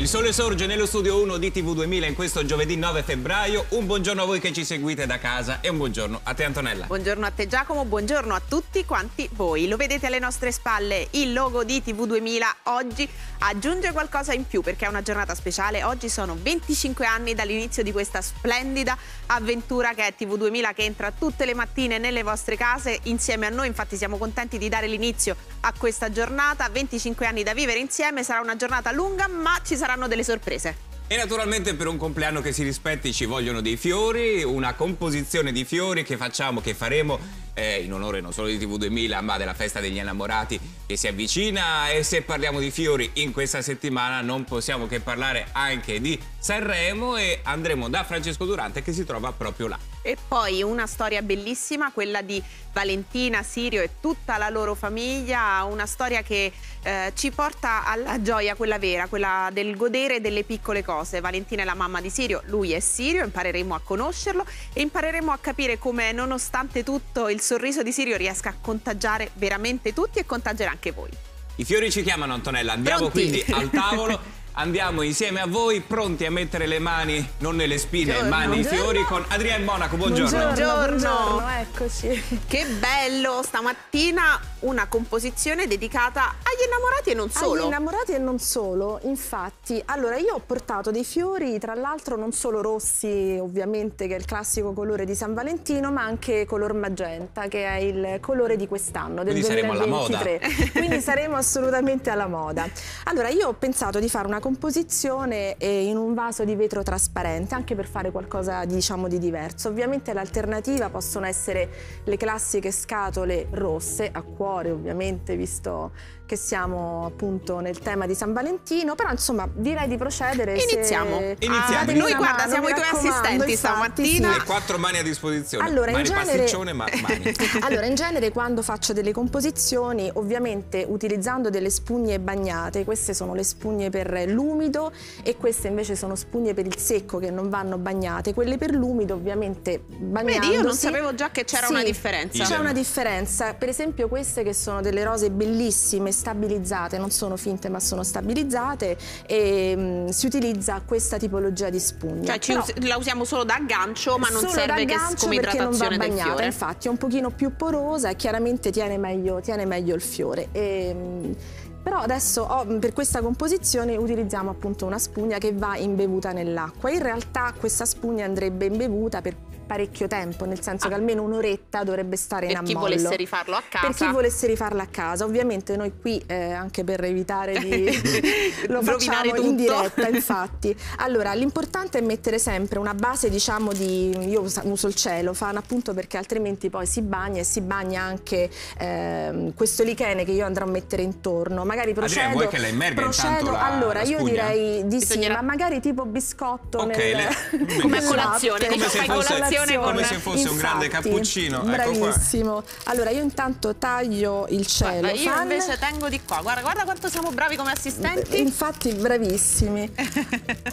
Il sole sorge nello studio 1 di TV2000 in questo giovedì 9 febbraio. Un buongiorno a voi che ci seguite da casa e un buongiorno a te Antonella. Buongiorno a te Giacomo, buongiorno a tutti quanti voi. Lo vedete alle nostre spalle, il logo di TV2000 oggi aggiunge qualcosa in più perché è una giornata speciale. Oggi sono 25 anni dall'inizio di questa splendida avventura che è TV2000 che entra tutte le mattine nelle vostre case insieme a noi. Infatti siamo contenti di dare l'inizio a questa giornata. 25 anni da vivere insieme, sarà una giornata lunga ma ci sarà saranno delle sorprese. E naturalmente per un compleanno che si rispetti ci vogliono dei fiori, una composizione di fiori che facciamo, che faremo eh, in onore non solo di TV2000 ma della festa degli innamorati che si avvicina e se parliamo di fiori in questa settimana non possiamo che parlare anche di Sanremo e andremo da Francesco Durante che si trova proprio là. E poi una storia bellissima, quella di Valentina, Sirio e tutta la loro famiglia, una storia che eh, ci porta alla gioia, quella vera, quella del godere delle piccole cose. Valentina è la mamma di Sirio, lui è Sirio, impareremo a conoscerlo e impareremo a capire come nonostante tutto il il sorriso di Sirio riesca a contagiare veramente tutti e contagiare anche voi. I fiori ci chiamano Antonella, andiamo Pronti? quindi al tavolo Andiamo insieme a voi, pronti a mettere le mani, non nelle spine, ma nei fiori con Adrian Monaco. Buongiorno. Buongiorno. Buongiorno, eccoci. Che bello, stamattina una composizione dedicata agli innamorati e non solo. Agli innamorati e non solo, infatti. Allora, io ho portato dei fiori, tra l'altro non solo rossi, ovviamente, che è il classico colore di San Valentino, ma anche color magenta, che è il colore di quest'anno, del Quindi 2023. Saremo alla moda. Quindi saremo assolutamente alla moda. Allora, io ho pensato di fare una composizione composizione in un vaso di vetro trasparente, anche per fare qualcosa di, diciamo, di diverso. Ovviamente l'alternativa possono essere le classiche scatole rosse, a cuore ovviamente, visto che siamo appunto nel tema di San Valentino, però insomma direi di procedere. Iniziamo. Se... Iniziamo. Ah, noi guarda, mano, siamo i tuoi assistenti stamattina. Sì. Le quattro mani a disposizione. Allora, mani in genere... ma mani. allora, in genere quando faccio delle composizioni, ovviamente utilizzando delle spugne bagnate, queste sono le spugne per l'umido e queste invece sono spugne per il secco che non vanno bagnate, quelle per l'umido ovviamente bagnate. io non sapevo già che c'era sì, una differenza. C'è una differenza, per esempio queste che sono delle rose bellissime stabilizzate, non sono finte ma sono stabilizzate e mh, mm, si utilizza questa tipologia di spugna. Cioè us la usiamo solo da aggancio ma non serve che come idratazione non va bagnata, Infatti è un pochino più porosa e chiaramente tiene meglio, tiene meglio il fiore. E, ehm, mh, però adesso oh, mm, per questa composizione utilizziamo appunto una spugna che va imbevuta nell'acqua. In realtà questa spugna andrebbe imbevuta per parecchio tempo, nel senso ah. che almeno un'oretta dovrebbe stare per in ammollo. Per chi volesse rifarlo a casa. Per chi volesse rifarlo a casa. Ovviamente noi qui, eh, anche per evitare di... lo facciamo tutto. in diretta, infatti. Allora, l'importante è mettere sempre una base, diciamo, di... Io uso il cielo, fan appunto perché altrimenti poi si bagna e si bagna anche eh, questo lichene che io andrò a mettere intorno. Magari procedo... Adriana, vuoi che la immerga procedo, la, Allora, la io direi di Bisognerà... sì, ma magari tipo biscotto okay, nel... Le... come colazione, come se fosse colazione con... come se fosse Infatti, un grande cappuccino. Ecco Bravissimo. Ecco allora io intanto taglio il cielo. Guarda, io invece tengo di qua. Guarda, guarda quanto siamo bravi come assistenti. Eh, infatti bravissimi.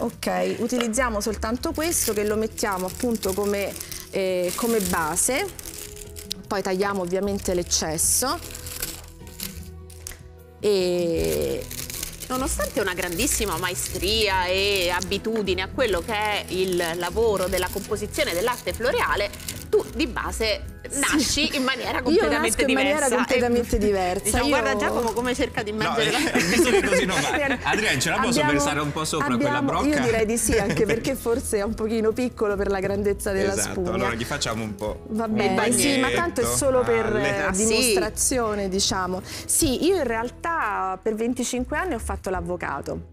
ok, utilizziamo soltanto questo che lo mettiamo appunto come, eh, come base. Poi tagliamo ovviamente l'eccesso. E nonostante una grandissima maestria e abitudine a quello che è il lavoro della composizione dell'arte floreale, tu di base nasci sì. in maniera completamente io in diversa. Maniera completamente e, diversa. Diciamo, Io... guarda Giacomo come cerca di immaginare. No, eh, la... visto che così non va. Adriana, ce la posso abbiamo, versare un po' sopra abbiamo, quella brocca? Io direi di sì, anche perché forse è un pochino piccolo per la grandezza della esatto, spugna. Allora gli facciamo un po'. Va bene, sì, ma tanto è solo per eh, ah, dimostrazione, sì. diciamo. Sì, io in realtà per 25 anni ho fatto l'avvocato.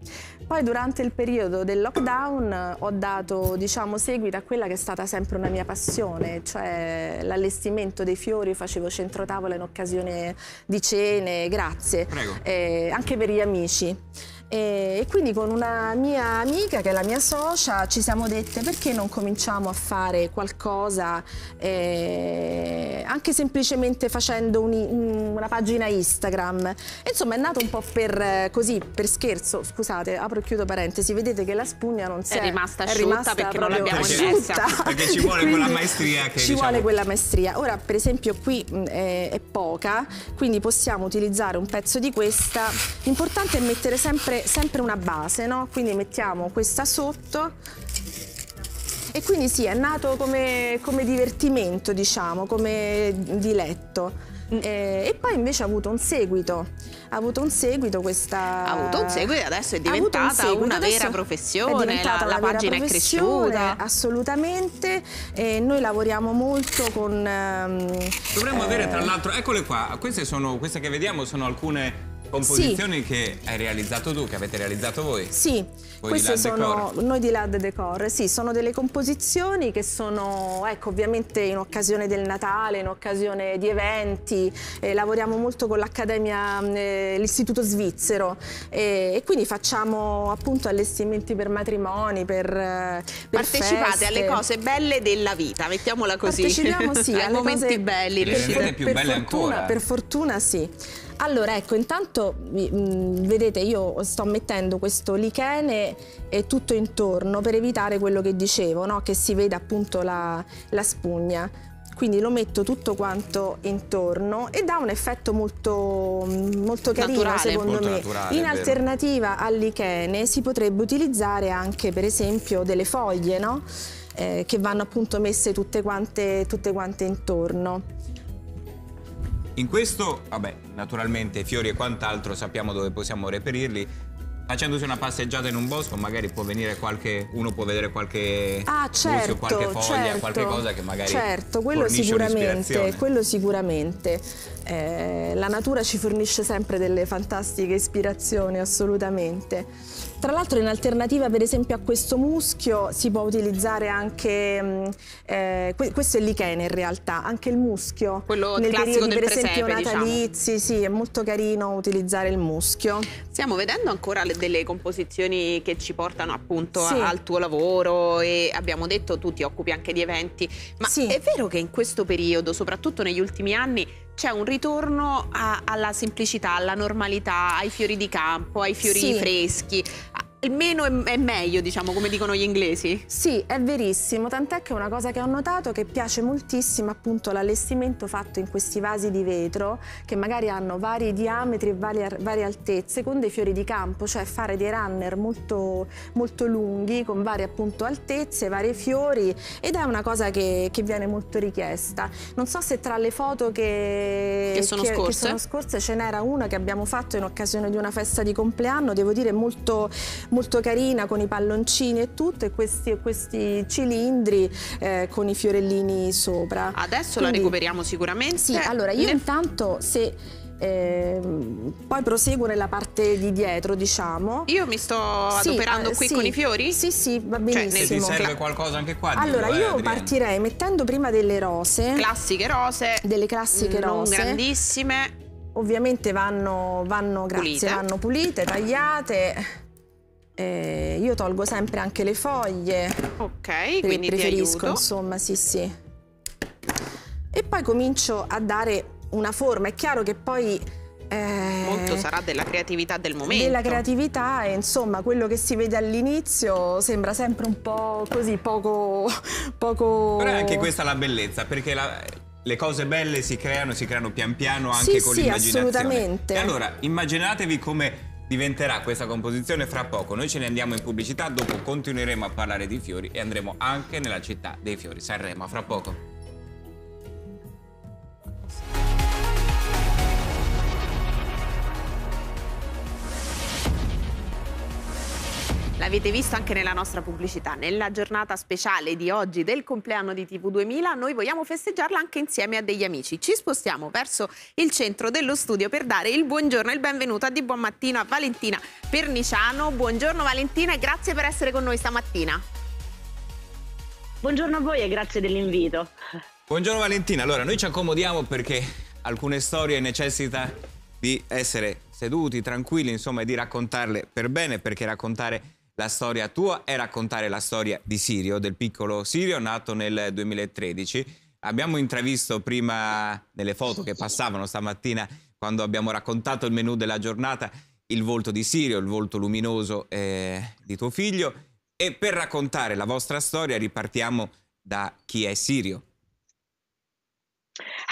Poi durante il periodo del lockdown ho dato diciamo, seguito a quella che è stata sempre una mia passione, cioè l'allestimento dei fiori, facevo centrotavola in occasione di cene, grazie. Eh, anche per gli amici. E, e quindi con una mia amica, che è la mia socia, ci siamo dette perché non cominciamo a fare qualcosa, eh, anche semplicemente facendo un, una pagina Instagram. Insomma è nato un po' per, così, per scherzo, scusate, apro e chiudo parentesi, vedete che la spugna non si è, è rimasta asciutta è rimasta perché non l'abbiamo asciutta. Perché ci vuole quella maestria che Ci diciamo... vuole quella maestria. Ora per esempio qui eh, è poca, quindi possiamo utilizzare un pezzo di questa. L'importante è mettere sempre comunque sempre una base, no? Quindi mettiamo questa sotto e quindi sì, è nato come, come divertimento, diciamo, come diletto. Mm. Eh, e poi invece ha avuto un seguito, ha avuto un seguito questa... Ha avuto un seguito e adesso è diventata un una vera professione, è diventata la, la pagina è cresciuta. Assolutamente, eh, noi lavoriamo molto con... Ehm, Dovremmo eh... avere tra eh, l'altro, eccole qua, queste, sono, queste che vediamo sono alcune Composizioni sì. che hai realizzato tu, che avete realizzato voi? Sì, voi queste di sono Decor. noi di Lad Decor, sì, sono delle composizioni che sono, ecco, ovviamente in occasione del Natale, in occasione di eventi, eh, lavoriamo molto con l'Accademia, mm, eh, l'Istituto Svizzero eh, e quindi facciamo appunto allestimenti per matrimoni, per, eh, per Partecipate feste. alle cose belle della vita, mettiamola così. Partecipiamo sì, ai momenti cose, belli. Le per, per, più per belle fortuna, ancora. Per fortuna sì. Allora, ecco, intanto mm, vedete io sto mettendo questo lichene e tutto intorno per evitare quello che dicevo, no? che si veda appunto la, la spugna. Quindi lo metto tutto quanto intorno e dà un effetto molto, mm, molto carino naturale, secondo molto me. Naturale, In alternativa al lichene si potrebbe utilizzare anche per esempio delle foglie, no? eh, che vanno appunto messe tutte quante, tutte quante intorno. In questo, vabbè, naturalmente fiori e quant'altro sappiamo dove possiamo reperirli. Facendosi una passeggiata in un bosco, magari può venire qualche. uno può vedere qualche ah, certo, bucio, qualche foglia, certo, qualche cosa certo. che magari. Certo, quello sicuramente, quello sicuramente. Eh, la natura ci fornisce sempre delle fantastiche ispirazioni, assolutamente. Tra l'altro in alternativa per esempio a questo muschio si può utilizzare anche, mm, eh, questo è lichene in realtà, anche il muschio. Quello Nel classico periodi, del per presepe, esempio natalizi, diciamo. sì, è molto carino utilizzare il muschio. Stiamo vedendo ancora le, delle composizioni che ci portano appunto sì. al tuo lavoro e abbiamo detto tu ti occupi anche di eventi, ma sì. è vero che in questo periodo, soprattutto negli ultimi anni, c'è un ritorno a, alla semplicità, alla normalità, ai fiori di campo, ai fiori sì. freschi, meno è, è meglio, diciamo, come dicono gli inglesi. Sì, è verissimo, tant'è che è una cosa che ho notato che piace moltissimo appunto l'allestimento fatto in questi vasi di vetro che magari hanno vari diametri e varie, varie altezze con dei fiori di campo, cioè fare dei runner molto, molto lunghi con varie appunto altezze, vari fiori ed è una cosa che, che viene molto richiesta. Non so se tra le foto che, che, sono, che, scorse. che sono scorse ce n'era una che abbiamo fatto in occasione di una festa di compleanno, devo dire molto molto carina con i palloncini e tutto e questi, questi cilindri eh, con i fiorellini sopra. Adesso Quindi, la recuperiamo sicuramente. Sì, allora io ne... intanto se... Eh, poi proseguo nella parte di dietro diciamo io mi sto adoperando eh, qui sì, con i fiori? sì sì va cioè, benissimo cioè, ti serve qualcosa anche qua allora dico, eh, io Adriana. partirei mettendo prima delle rose classiche rose delle classiche mm, non rose grandissime ovviamente vanno, vanno, grazie, pulite. vanno pulite tagliate eh, io tolgo sempre anche le foglie. Ok, quindi preferisco, insomma, sì, sì. E poi comincio a dare una forma. È chiaro che poi eh, Molto sarà della creatività del momento. Della creatività e insomma quello che si vede all'inizio sembra sempre un po' così, poco... poco... Però è anche questa la bellezza, perché la, le cose belle si creano, si creano pian piano anche sì, con sì, l'immaginazione. assolutamente. E allora immaginatevi come diventerà questa composizione fra poco. Noi ce ne andiamo in pubblicità, dopo continueremo a parlare di fiori e andremo anche nella città dei fiori, Sanremo, fra poco. L'avete visto anche nella nostra pubblicità. Nella giornata speciale di oggi del compleanno di TV2000 noi vogliamo festeggiarla anche insieme a degli amici. Ci spostiamo verso il centro dello studio per dare il buongiorno e il benvenuto a Di Buon Mattino a Valentina Perniciano. Buongiorno Valentina e grazie per essere con noi stamattina. Buongiorno a voi e grazie dell'invito. Buongiorno Valentina. Allora, noi ci accomodiamo perché alcune storie necessitano di essere seduti, tranquilli, insomma, e di raccontarle per bene, perché raccontare la storia tua è raccontare la storia di Sirio, del piccolo Sirio nato nel 2013. Abbiamo intravisto prima nelle foto che passavano stamattina quando abbiamo raccontato il menù della giornata il volto di Sirio, il volto luminoso eh, di tuo figlio e per raccontare la vostra storia ripartiamo da chi è Sirio.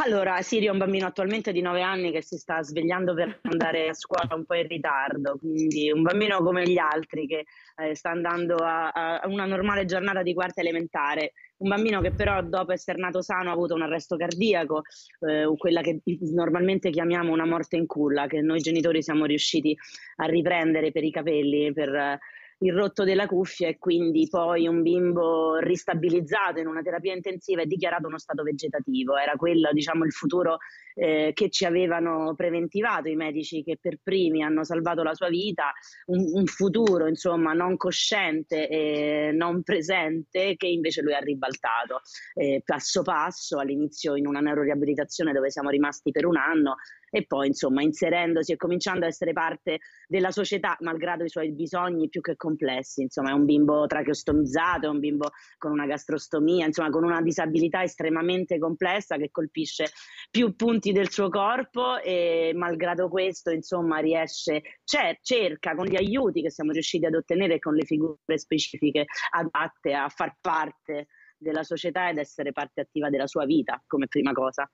Allora, Sirio è un bambino attualmente di 9 anni che si sta svegliando per andare a scuola un po' in ritardo, quindi un bambino come gli altri che eh, sta andando a, a, una normale giornata di quarta elementare, un bambino che però dopo essere nato sano ha avuto un arresto cardiaco, eh, quella che normalmente chiamiamo una morte in culla, che noi genitori siamo riusciti a riprendere per i capelli, per, il rotto della cuffia e quindi poi un bimbo ristabilizzato in una terapia intensiva e dichiarato uno stato vegetativo. Era quello diciamo, il futuro eh, che ci avevano preventivato i medici che per primi hanno salvato la sua vita, un, un futuro insomma, non cosciente e non presente che invece lui ha ribaltato eh, passo passo all'inizio in una neuroriabilitazione dove siamo rimasti per un anno e poi insomma inserendosi e cominciando a essere parte della società malgrado i suoi bisogni più che complessi, insomma è un bimbo tracheostomizzato, è un bimbo con una gastrostomia, insomma con una disabilità estremamente complessa che colpisce più punti del suo corpo e malgrado questo insomma riesce, cer- cioè, cerca con gli aiuti che siamo riusciti ad ottenere con le figure specifiche adatte a far parte della società ed essere parte attiva della sua vita come prima cosa.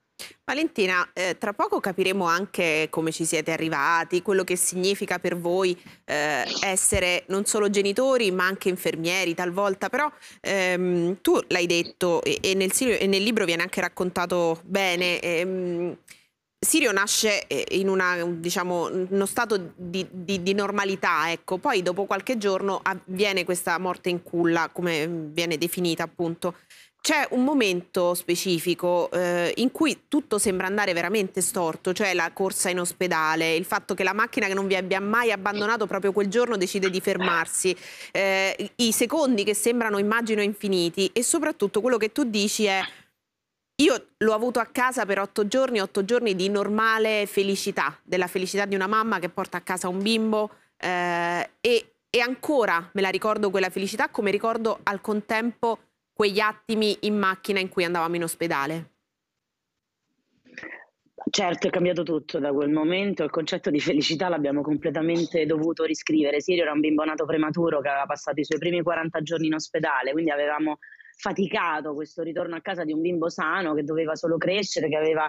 Valentina, eh, tra poco capiremo anche come ci siete arrivati, quello che significa per voi eh, essere non solo genitori ma anche infermieri talvolta, però ehm, tu l'hai detto e, e, nel, e, nel, libro viene anche raccontato bene. Ehm, Sirio nasce eh, in una, diciamo, uno stato di, di, di, normalità, ecco. poi dopo qualche giorno avviene questa morte in culla, come viene definita appunto c'è un momento specifico eh, in cui tutto sembra andare veramente storto, cioè la corsa in ospedale, il fatto che la macchina che non vi abbia mai abbandonato proprio quel giorno decide di fermarsi, eh, i secondi che sembrano immagino infiniti e soprattutto quello che tu dici è io l'ho avuto a casa per otto giorni, otto giorni di normale felicità, della felicità di una mamma che porta a casa un bimbo eh, e, e ancora me la ricordo quella felicità come ricordo al contempo quegli attimi in macchina in cui andavamo in ospedale? Certo, è cambiato tutto da quel momento, il concetto di felicità l'abbiamo completamente dovuto riscrivere. Sirio era un bimbo nato prematuro che aveva passato i suoi primi 40 giorni in ospedale, quindi avevamo faticato questo ritorno a casa di un bimbo sano che doveva solo crescere, che aveva,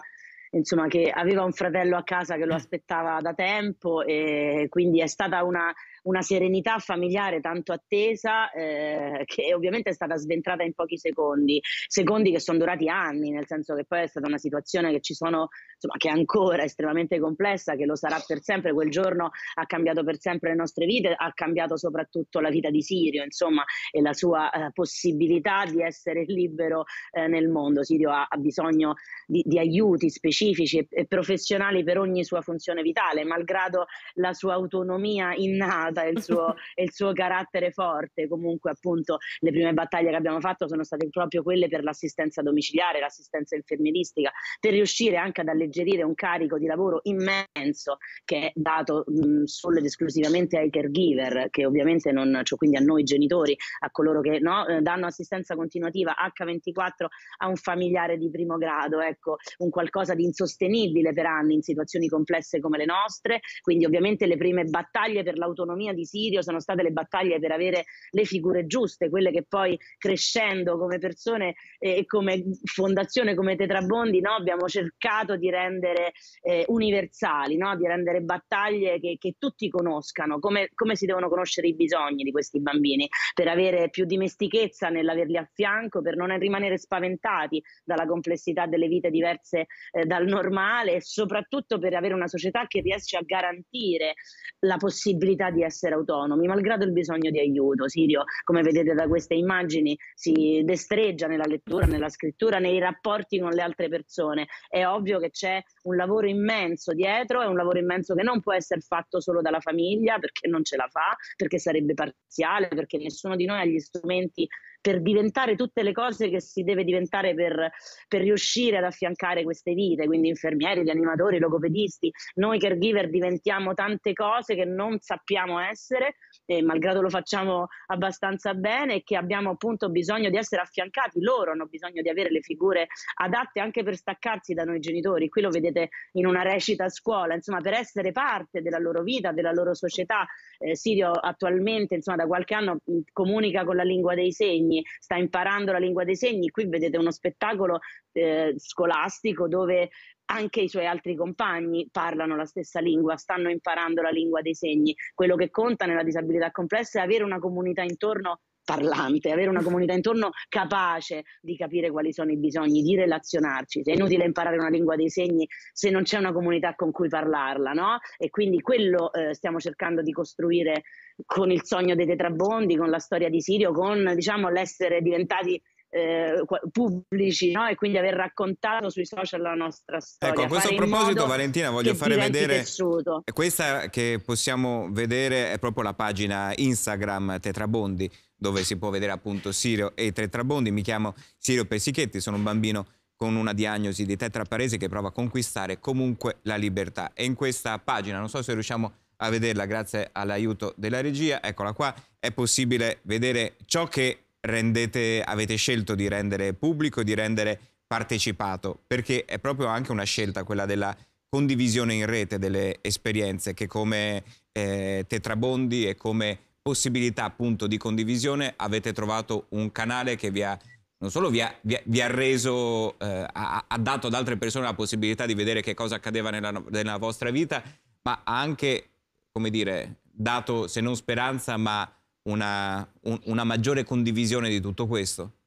insomma, che aveva un fratello a casa che lo aspettava da tempo e quindi è stata una, una serenità familiare tanto attesa eh, che ovviamente è stata sventrata in pochi secondi, secondi che sono durati anni, nel senso che poi è stata una situazione che ci sono, insomma, che è ancora estremamente complessa, che lo sarà per sempre, quel giorno ha cambiato per sempre le nostre vite, ha cambiato soprattutto la vita di Sirio, insomma, e la sua eh, possibilità di essere libero eh, nel mondo. Sirio ha, ha bisogno di, di, aiuti specifici e, e professionali per ogni sua funzione vitale, malgrado la sua autonomia innata stata il suo, il suo carattere forte. Comunque, appunto, le prime battaglie che abbiamo fatto sono state proprio quelle per l'assistenza domiciliare, l'assistenza infermieristica, per riuscire anche ad alleggerire un carico di lavoro immenso che è dato mh, solo ed esclusivamente ai caregiver, che ovviamente non, cioè quindi a noi genitori, a coloro che no, eh, danno assistenza continuativa H24 a un familiare di primo grado, ecco, un qualcosa di insostenibile per anni in situazioni complesse come le nostre, quindi ovviamente le prime battaglie per l'autonomia sinfonia di Sirio sono state le battaglie per avere le figure giuste, quelle che poi crescendo come persone e come fondazione, come Tetrabondi, no, abbiamo cercato di rendere eh, universali, no, di rendere battaglie che, che tutti conoscano, come, come, si devono conoscere i bisogni di questi bambini, per avere più dimestichezza nell'averli a fianco, per non rimanere spaventati dalla complessità delle vite diverse eh, dal normale e soprattutto per avere una società che riesce a garantire la possibilità di essere essere autonomi, malgrado il bisogno di aiuto. Sirio, come vedete da queste immagini, si destreggia nella lettura, nella scrittura, nei rapporti con le altre persone. È ovvio che c'è un lavoro immenso dietro, è un lavoro immenso che non può essere fatto solo dalla famiglia perché non ce la fa, perché sarebbe parziale, perché nessuno di noi ha gli strumenti per diventare tutte le cose che si deve diventare per, per riuscire ad affiancare queste vite, quindi infermieri, gli rianimatori, logopedisti, noi caregiver diventiamo tante cose che non sappiamo essere eh, malgrado lo facciamo abbastanza bene, e che abbiamo appunto bisogno di essere affiancati, loro hanno bisogno di avere le figure adatte anche per staccarsi da noi genitori, qui lo vedete in una recita a scuola, insomma per essere parte della loro vita, della loro società. Eh, Sirio attualmente, insomma da qualche anno mm, comunica con la lingua dei segni, sta imparando la lingua dei segni, qui vedete uno spettacolo eh, scolastico dove anche i suoi altri compagni parlano la stessa lingua, stanno imparando la lingua dei segni. Quello che conta nella disabilità complessa è avere una comunità intorno parlante, avere una comunità intorno capace di capire quali sono i bisogni, di relazionarci. È inutile imparare una lingua dei segni se non c'è una comunità con cui parlarla, no? E quindi quello eh, stiamo cercando di costruire con il sogno dei tetrabondi, con la storia di Sirio, con diciamo l'essere diventati eh, pubblici no? e quindi aver raccontato sui social la nostra storia. Ecco, a questo proposito Valentina voglio fare vedere tessuto. questa che possiamo vedere è proprio la pagina Instagram Tetrabondi dove si può vedere appunto Sirio e i Tetrabondi, mi chiamo Sirio Persichetti, sono un bambino con una diagnosi di tetraparesi che prova a conquistare comunque la libertà e in questa pagina, non so se riusciamo a vederla grazie all'aiuto della regia, eccola qua, è possibile vedere ciò che rendete, avete scelto di rendere pubblico, di rendere partecipato, perché è proprio anche una scelta quella della condivisione in rete delle esperienze che come eh, Tetrabondi e come possibilità appunto di condivisione avete trovato un canale che vi ha non solo vi ha, vi ha, vi ha reso, eh, ha, ha, dato ad altre persone la possibilità di vedere che cosa accadeva nella, nella vostra vita, ma ha anche, come dire, dato se non speranza, ma una, un, una maggiore condivisione di tutto questo?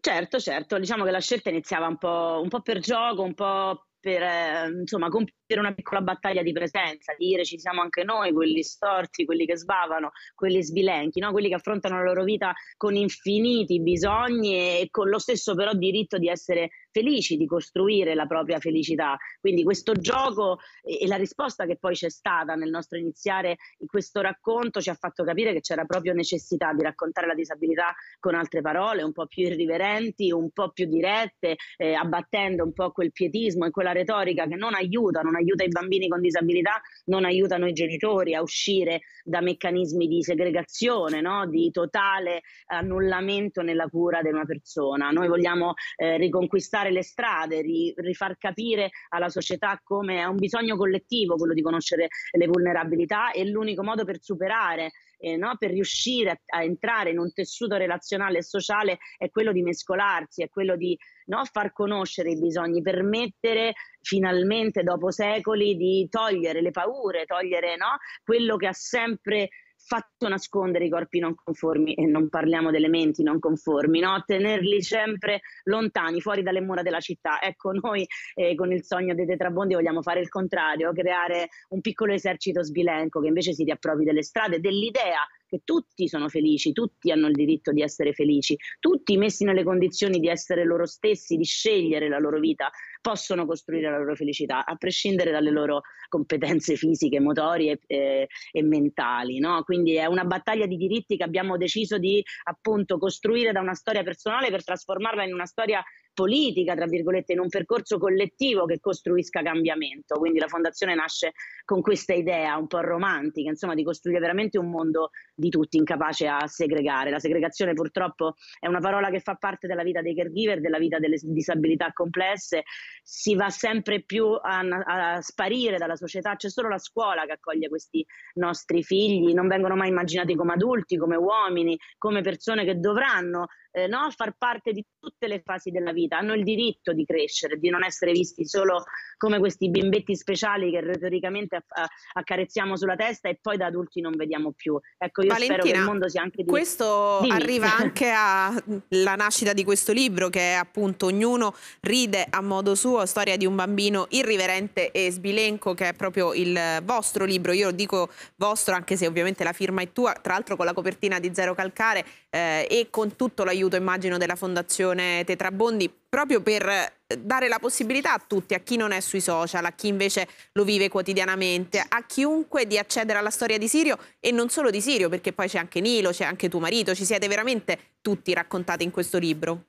Certo, certo, diciamo che la scelta iniziava un po', un po per gioco, un po' per eh, insomma, comp- una piccola battaglia di presenza, dire ci siamo anche noi, quelli storti, quelli che sbavano, quelli sbilenchi, no? quelli che affrontano la loro vita con infiniti bisogni e con lo stesso però diritto di essere felici, di costruire la propria felicità. Quindi questo gioco e la risposta che poi c'è stata nel nostro iniziare in questo racconto ci ha fatto capire che c'era proprio necessità di raccontare la disabilità con altre parole, un po' più irriverenti, un po' più dirette, eh, abbattendo un po' quel pietismo e quella retorica che non aiuta, non aiuta i bambini con disabilità, non aiutano i genitori a uscire da meccanismi di segregazione, no? di totale annullamento nella cura di una persona. Noi vogliamo eh, riconquistare le strade, ri, rifar capire alla società come è un bisogno collettivo quello di conoscere le vulnerabilità e l'unico modo per superare eh, no? per riuscire a, a, entrare in un tessuto relazionale e sociale è quello di mescolarsi, è quello di no? far conoscere i bisogni, permettere finalmente dopo secoli di togliere le paure, togliere no? quello che ha sempre fatto nascondere i corpi non conformi e non parliamo delle menti non conformi, no? tenerli sempre lontani, fuori dalle mura della città. Ecco, noi eh, con il sogno dei Tetrabondi vogliamo fare il contrario, creare un piccolo esercito sbilenco che invece si riapprovi delle strade, dell'idea che tutti sono felici, tutti hanno il diritto di essere felici, tutti messi nelle condizioni di essere loro stessi, di scegliere la loro vita, possono costruire la loro felicità, a prescindere dalle loro competenze fisiche, motorie eh, e mentali. No? Quindi è una battaglia di diritti che abbiamo deciso di appunto costruire da una storia personale per trasformarla in una storia politica, tra virgolette, in un percorso collettivo che costruisca cambiamento. Quindi la fondazione nasce con questa idea un po' romantica, insomma, di costruire veramente un mondo di tutti incapace a segregare. La segregazione purtroppo è una parola che fa parte della vita dei caregiver, della vita delle disabilità complesse, si va sempre più a, a sparire dalla società, c'è solo la scuola che accoglie questi nostri figli, non vengono mai immaginati come adulti, come uomini, come persone che dovranno eh, no? far parte di tutte le fasi della vita, hanno il diritto di crescere, di non essere visti solo come questi bimbetti speciali che retoricamente accarezziamo sulla testa e poi da adulti non vediamo più. Ecco, io Valentina, spero che il mondo sia anche di Questo Dimmi. arriva anche alla nascita di questo libro che è appunto ognuno ride a modo suo, storia di un bambino irriverente e sbilenco che è proprio il vostro libro. Io lo dico vostro anche se ovviamente la firma è tua, tra l'altro con la copertina di Zero Calcare eh, e con tutto l'aiuto l'aiuto immagino della Fondazione Tetrabondi proprio per eh, dare la possibilità a tutti, a chi non è sui social, a chi invece lo vive quotidianamente, a chiunque di accedere alla storia di Sirio e non solo di Sirio, perché poi c'è anche Nilo, c'è anche tuo marito, ci siete veramente tutti raccontati in questo libro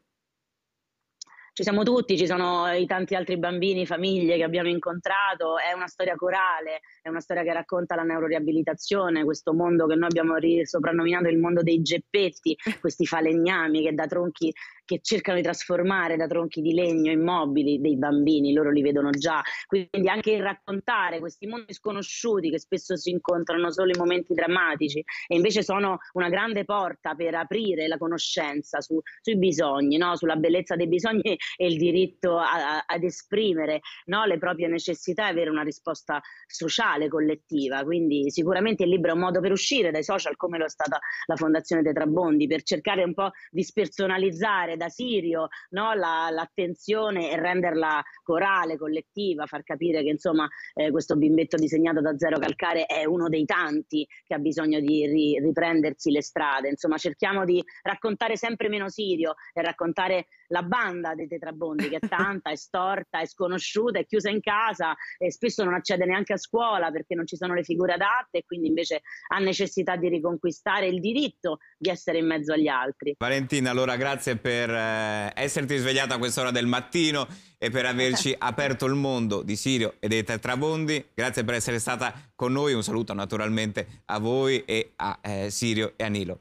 ci siamo tutti, ci sono i tanti altri bambini, famiglie che abbiamo incontrato, è una storia corale, è una storia che racconta la neuroriabilitazione, questo mondo che noi abbiamo soprannominato il mondo dei geppetti, questi falegnami che da tronchi che cercano di trasformare da tronchi di legno immobili dei bambini, loro li vedono già, quindi anche il raccontare questi mondi sconosciuti che spesso si incontrano solo in momenti drammatici e invece sono una grande porta per aprire la conoscenza su, sui bisogni, no? sulla bellezza dei bisogni e il diritto a, a, ad esprimere no? le proprie necessità e avere una risposta sociale, collettiva. Quindi sicuramente il libro è un modo per uscire dai social come lo è stata la Fondazione Tetrabondi, per cercare un po' di spersonalizzare da Sirio no? La, l'attenzione e renderla corale, collettiva, far capire che insomma eh, questo bimbetto disegnato da Zero Calcare è uno dei tanti che ha bisogno di ri- riprendersi le strade. Insomma, cerchiamo di raccontare sempre meno Sirio e raccontare la banda dei tetrabondi che è tanta, è storta, è sconosciuta, è chiusa in casa e spesso non accede neanche a scuola perché non ci sono le figure adatte e quindi invece ha necessità di riconquistare il diritto di essere in mezzo agli altri. Valentina, allora grazie per eh, esserti svegliata a quest'ora del mattino e per averci aperto il mondo di Sirio e dei tetrabondi. Grazie per essere stata con noi, un saluto naturalmente a voi e a eh, Sirio e a Nilo.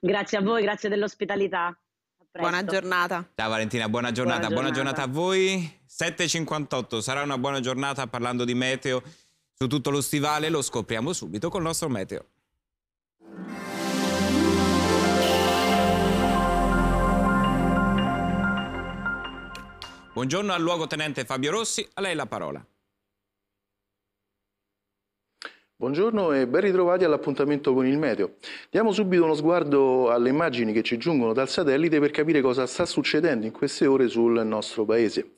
Grazie a voi, grazie dell'ospitalità presto. Buona giornata. Ciao Valentina, buona giornata. Buona giornata, buona giornata a voi. 7.58 sarà una buona giornata parlando di meteo su tutto lo stivale. Lo scopriamo subito col nostro meteo. Buongiorno al luogotenente Fabio Rossi, a lei la parola. Buongiorno e ben ritrovati all'appuntamento con il meteo. Diamo subito uno sguardo alle immagini che ci giungono dal satellite per capire cosa sta succedendo in queste ore sul nostro paese.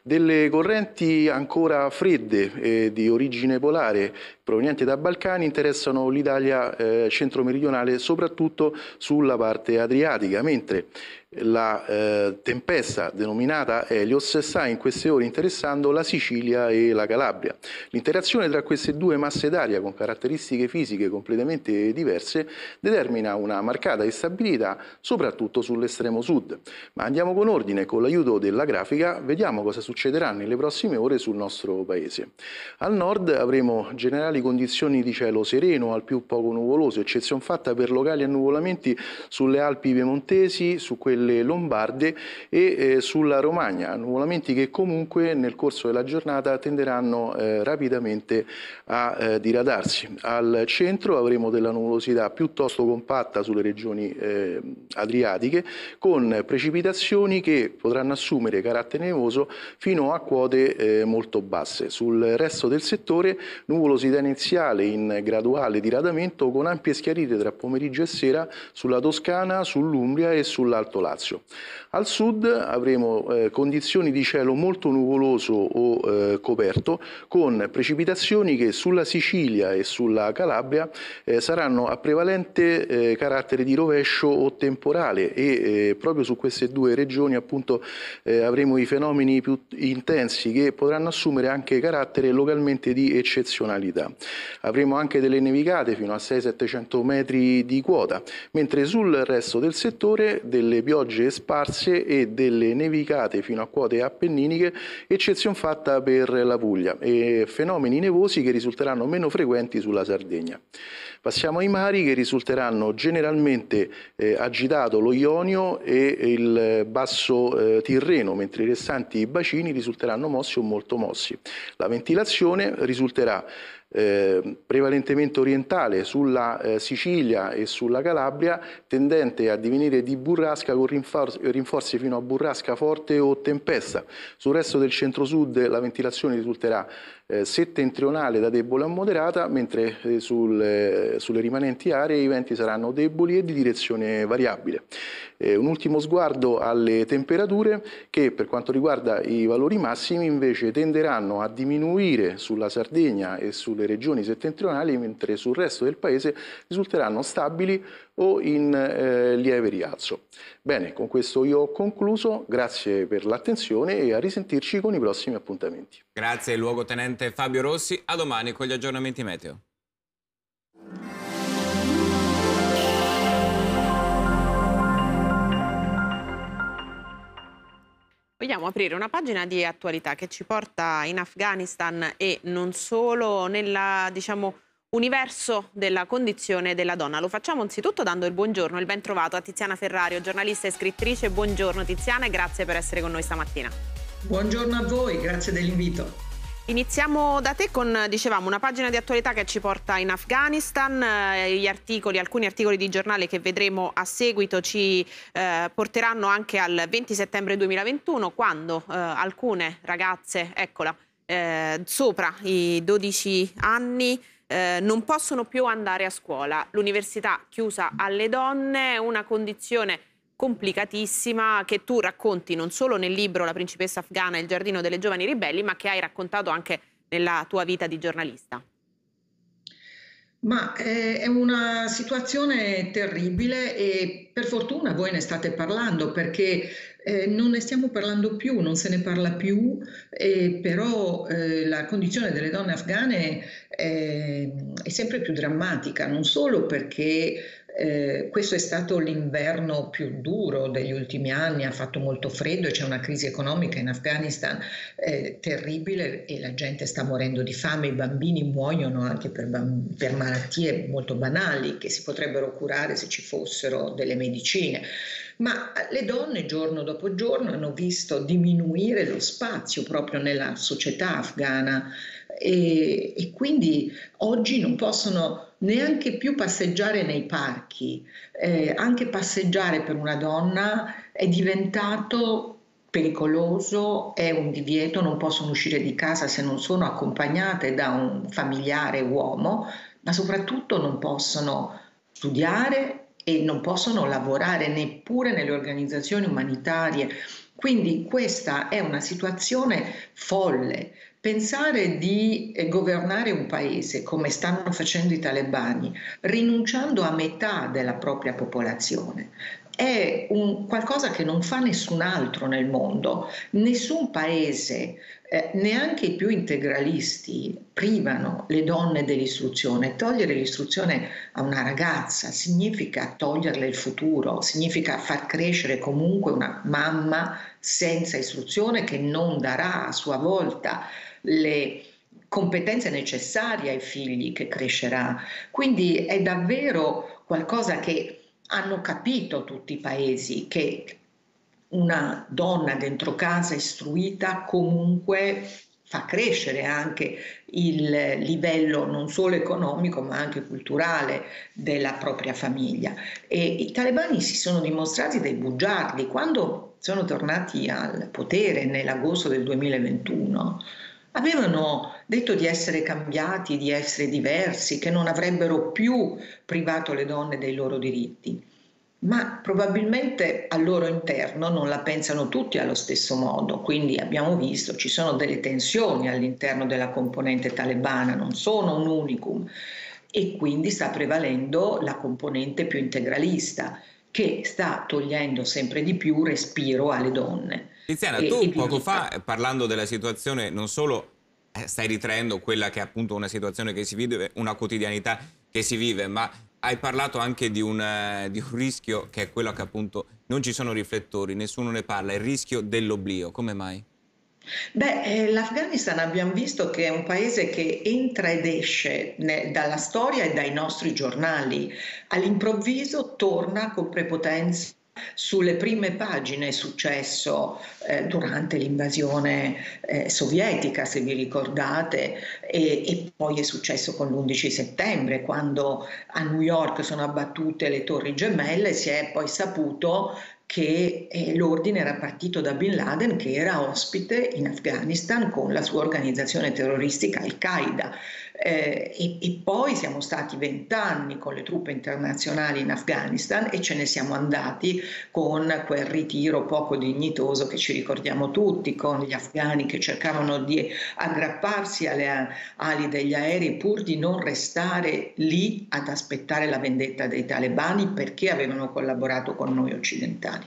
Delle correnti ancora fredde e di origine polare provenienti da Balcani interessano l'Italia eh, centro-meridionale soprattutto sulla parte adriatica, mentre la eh, tempesta denominata Helios sta in queste ore interessando la Sicilia e la Calabria. L'interazione tra queste due masse d'aria con caratteristiche fisiche completamente diverse determina una marcata instabilità soprattutto sull'estremo sud. Ma andiamo con ordine, con l'aiuto della grafica vediamo cosa succederà nelle prossime ore sul nostro paese. Al nord avremo generali condizioni di cielo sereno, al più poco nuvoloso, eccezion fatta per locali annuvolamenti sulle Alpi piemontesi, su quelle delle Lombardie e eh, sulla Romagna, nuvolamenti che comunque nel corso della giornata tenderanno eh, rapidamente a eh, diradarsi. Al centro avremo della nuvolosità piuttosto compatta sulle regioni eh, adriatiche con precipitazioni che potranno assumere carattere nevoso fino a quote eh, molto basse. Sul resto del settore nuvolosità iniziale in graduale diradamento con ampie schiarite tra pomeriggio e sera sulla Toscana, sull'Umbria e sull'Alto Lazio. Lazio. Al sud avremo eh, condizioni di cielo molto nuvoloso o eh, coperto con precipitazioni che sulla Sicilia e sulla Calabria eh, saranno a prevalente eh, carattere di rovescio o temporale e eh, proprio su queste due regioni appunto eh, avremo i fenomeni più intensi che potranno assumere anche carattere localmente di eccezionalità. Avremo anche delle nevicate fino a 6-700 metri di quota, mentre sul resto del settore delle piogge piogge sparse e delle nevicate fino a quote appenniniche, eccezion fatta per la Puglia, e fenomeni nevosi che risulteranno meno frequenti sulla Sardegna. Passiamo ai mari che risulteranno generalmente eh, agitato lo Ionio e il basso eh, Tirreno, mentre i restanti bacini risulteranno mossi o molto mossi. La ventilazione risulterà Ehm, prevalentemente orientale sulla eh, Sicilia e sulla Calabria, tendente a divenire di burrasca con rinfor rinforzi fino a burrasca forte o tempesta. Sul resto del centro-sud la ventilazione risulterà eh, settentrionale da debole a moderata, mentre eh, sul, eh, sulle rimanenti aree i venti saranno deboli e di direzione variabile. Eh, un ultimo sguardo alle temperature che per quanto riguarda i valori massimi invece tenderanno a diminuire sulla Sardegna e sulle regioni settentrionali, mentre sul resto del paese risulteranno stabili o in eh, lieve rialzo. Bene, con questo io ho concluso, grazie per l'attenzione e a risentirci con i prossimi appuntamenti. Grazie luogotenente Fabio Rossi, a domani con gli aggiornamenti meteo. Vogliamo aprire una pagina di attualità che ci porta in Afghanistan e non solo nella, diciamo, universo della condizione della donna. Lo facciamo anzitutto dando il buongiorno, il ben trovato a Tiziana Ferrario, giornalista e scrittrice. Buongiorno Tiziana e grazie per essere con noi stamattina. Buongiorno a voi, grazie dell'invito. Iniziamo da te con, dicevamo, una pagina di attualità che ci porta in Afghanistan, eh, articoli, alcuni articoli di giornale che vedremo a seguito ci eh, porteranno anche al 20 settembre 2021 quando eh, alcune ragazze, eccola, eh, sopra i 12 anni eh, non possono più andare a scuola. L'università chiusa alle donne, una condizione complicatissima che tu racconti non solo nel libro La principessa afghana e il giardino delle giovani ribelli, ma che hai raccontato anche nella tua vita di giornalista. Ma eh, è una situazione terribile e per fortuna voi ne state parlando perché eh, non ne stiamo parlando più, non se ne parla più, eh, però eh, la condizione delle donne afghane eh, è sempre più drammatica, non solo perché eh, questo è stato l'inverno più duro degli ultimi anni, ha fatto molto freddo e c'è una crisi economica in Afghanistan eh, terribile e la gente sta morendo di fame, i bambini muoiono anche per, per malattie molto banali che si potrebbero curare se ci fossero delle medicine ma le donne giorno dopo giorno hanno visto diminuire lo spazio proprio nella società afghana e, e quindi oggi non possono neanche più passeggiare nei parchi, eh, anche passeggiare per una donna è diventato pericoloso, è un divieto, non possono uscire di casa se non sono accompagnate da un familiare uomo, ma soprattutto non possono studiare e non possono lavorare neppure nelle organizzazioni umanitarie. Quindi questa è una situazione folle. Pensare di eh, governare un paese come stanno facendo i talebani, rinunciando a metà della propria popolazione, è un qualcosa che non fa nessun altro nel mondo, nessun paese, eh, neanche i più integralisti privano le donne dell'istruzione. Togliere l'istruzione a una ragazza significa toglierle il futuro, significa far crescere comunque una mamma senza istruzione che non darà a sua volta le competenze necessarie ai figli che crescerà. Quindi è davvero qualcosa che hanno capito tutti i paesi che una donna dentro casa istruita comunque fa crescere anche il livello non solo economico ma anche culturale della propria famiglia. E I talebani si sono dimostrati dei bugiardi quando sono tornati al potere nell'agosto del 2021. Avevano detto di essere cambiati, di essere diversi, che non avrebbero più privato le donne dei loro diritti, ma probabilmente al loro interno non la pensano tutti allo stesso modo, quindi abbiamo visto ci sono delle tensioni all'interno della componente talebana, non sono un unicum e quindi sta prevalendo la componente più integralista che sta togliendo sempre di più respiro alle donne. Tiziana, tu poco fa, parlando della situazione non solo eh, stai ritraendo quella che è appunto una situazione che si vive, una quotidianità che si vive, ma hai parlato anche di un, eh, di un rischio che è quello che appunto non ci sono riflettori, nessuno ne parla, il rischio dell'oblio. Come mai? Beh, eh, l'Afghanistan abbiamo visto che è un paese che entra ed esce dalla storia e dai nostri giornali. All'improvviso torna con prepotenza sulle prime pagine è successo eh, durante l'invasione eh, sovietica, se vi ricordate, e, e poi è successo con l'11 settembre, quando a New York sono abbattute le torri gemelle, si è poi saputo che eh, l'ordine era partito da Bin Laden che era ospite in Afghanistan con la sua organizzazione terroristica Al-Qaeda eh, e, e, poi siamo stati vent'anni con le truppe internazionali in Afghanistan e ce ne siamo andati con quel ritiro poco dignitoso che ci ricordiamo tutti, con gli afghani che cercavano di aggrapparsi alle ali degli aerei pur di non restare lì ad aspettare la vendetta dei talebani perché avevano collaborato con noi occidentali.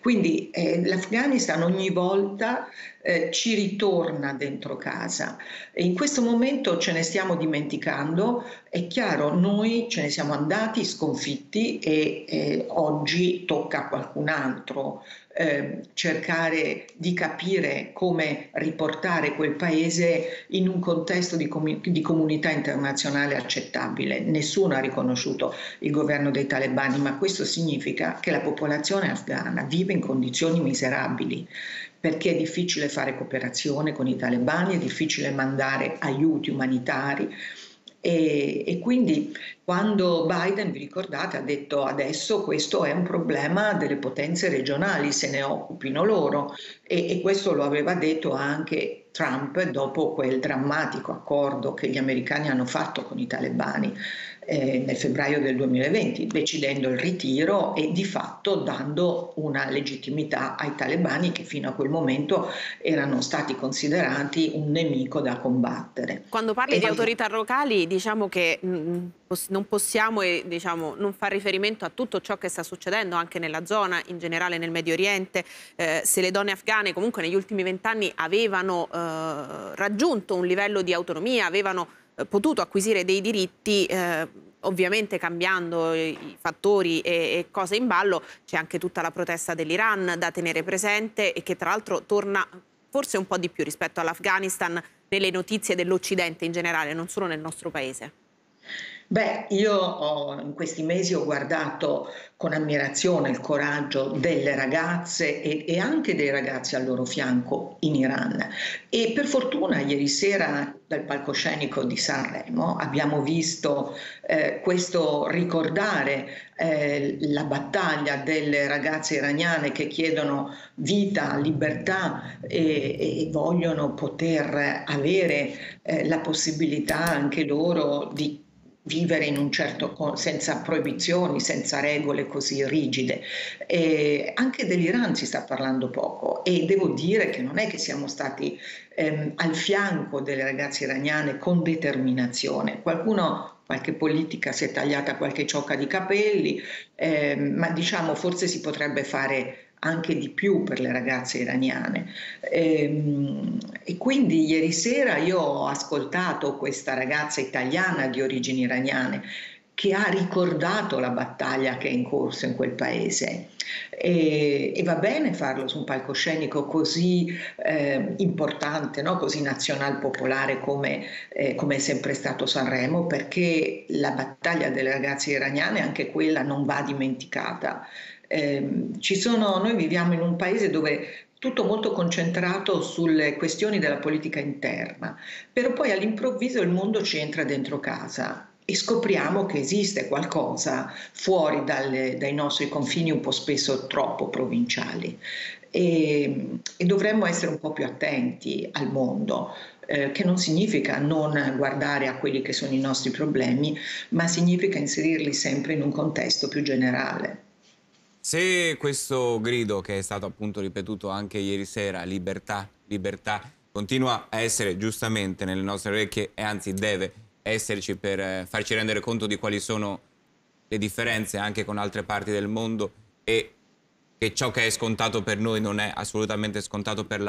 Quindi eh, l'Afghanistan ogni volta eh, ci ritorna dentro casa. E in questo momento ce ne stiamo dimenticando, è chiaro, noi ce ne siamo andati sconfitti e eh, oggi tocca a qualcun altro eh, cercare di capire come riportare quel paese in un contesto di, com- di comunità internazionale accettabile. Nessuno ha riconosciuto il governo dei talebani, ma questo significa che la popolazione afghana vive in condizioni miserabili perché è difficile fare cooperazione con i talebani, è difficile mandare aiuti umanitari. E, e, quindi quando Biden, vi ricordate, ha detto adesso questo è un problema delle potenze regionali, se ne occupino loro e, e questo lo aveva detto anche Trump dopo quel drammatico accordo che gli americani hanno fatto con i talebani eh, nel febbraio del 2020, decidendo il ritiro e di fatto dando una legittimità ai talebani che fino a quel momento erano stati considerati un nemico da combattere. Quando parli e di autorità locali diciamo che mh, mm, non possiamo e diciamo, non far riferimento a tutto ciò che sta succedendo anche nella zona, in generale nel Medio Oriente, eh, se le donne afghane comunque negli ultimi vent'anni avevano eh, raggiunto un livello di autonomia, avevano potuto acquisire dei diritti eh, ovviamente cambiando i fattori e, e, cose in ballo, c'è anche tutta la protesta dell'Iran da tenere presente e che tra l'altro torna forse un po' di più rispetto all'Afghanistan nelle notizie dell'Occidente in generale, non solo nel nostro paese. Beh, io ho, in questi mesi ho guardato con ammirazione il coraggio delle ragazze e, e, anche dei ragazzi al loro fianco in Iran. E per fortuna ieri sera dal palcoscenico di Sanremo abbiamo visto eh, questo ricordare eh, la battaglia delle ragazze iraniane che chiedono vita, libertà e, e vogliono poter avere eh, la possibilità anche loro di vivere in un certo senza proibizioni, senza regole così rigide. E anche dell'Iran si sta parlando poco e devo dire che non è che siamo stati ehm, al fianco delle ragazze iraniane con determinazione. Qualcuno qualche politica si è tagliata qualche ciocca di capelli, ehm, ma diciamo forse si potrebbe fare anche di più per le ragazze iraniane. E, ehm, e, quindi ieri sera io ho ascoltato questa ragazza italiana di origini iraniane che ha ricordato la battaglia che è in corso in quel paese. E, e va bene farlo su un palcoscenico così eh, importante, no? così nazional popolare come, eh, come è sempre stato Sanremo, perché la battaglia delle ragazze iraniane, anche quella, non va dimenticata. Eh, sono, noi viviamo in un paese dove tutto molto concentrato sulle questioni della politica interna, però poi all'improvviso il mondo ci entra dentro casa e scopriamo che esiste qualcosa fuori dalle, dai nostri confini un po' spesso troppo provinciali e, ehm, e dovremmo essere un po' più attenti al mondo. Eh, che non significa non guardare a quelli che sono i nostri problemi, ma significa inserirli sempre in un contesto più generale. Se questo grido, che è stato appunto ripetuto anche ieri sera, libertà, libertà, continua a essere giustamente nelle nostre orecchie e anzi deve esserci per eh, farci rendere conto di quali sono le differenze anche con altre parti del mondo e che ciò che è scontato per noi non è assolutamente scontato per,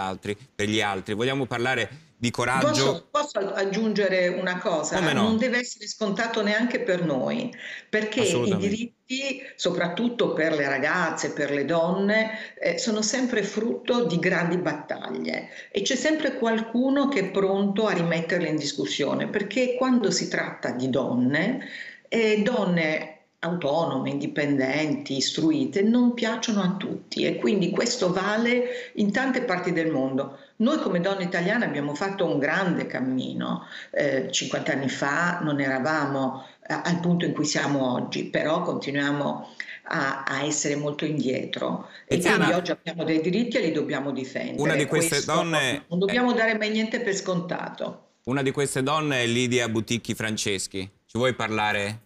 per gli altri. Vogliamo parlare di coraggio. Posso, posso aggiungere una cosa? No? Non deve essere scontato neanche per noi, perché i diritti soprattutto per le ragazze, per le donne, eh, sono sempre frutto di grandi battaglie e c'è sempre qualcuno che è pronto a rimetterle in discussione, perché quando si tratta di donne, eh, donne autonome, indipendenti, istruite, non piacciono a tutti e quindi questo vale in tante parti del mondo. Noi come donne italiane abbiamo fatto un grande cammino, eh, 50 anni fa non eravamo al punto in cui siamo oggi, però continuiamo a, a essere molto indietro e Tiziana, quindi oggi abbiamo dei diritti e li dobbiamo difendere. Una di queste Questo donne... Non dobbiamo dare mai niente per scontato. Una di queste donne è Lidia Buticchi Franceschi. Ci vuoi parlare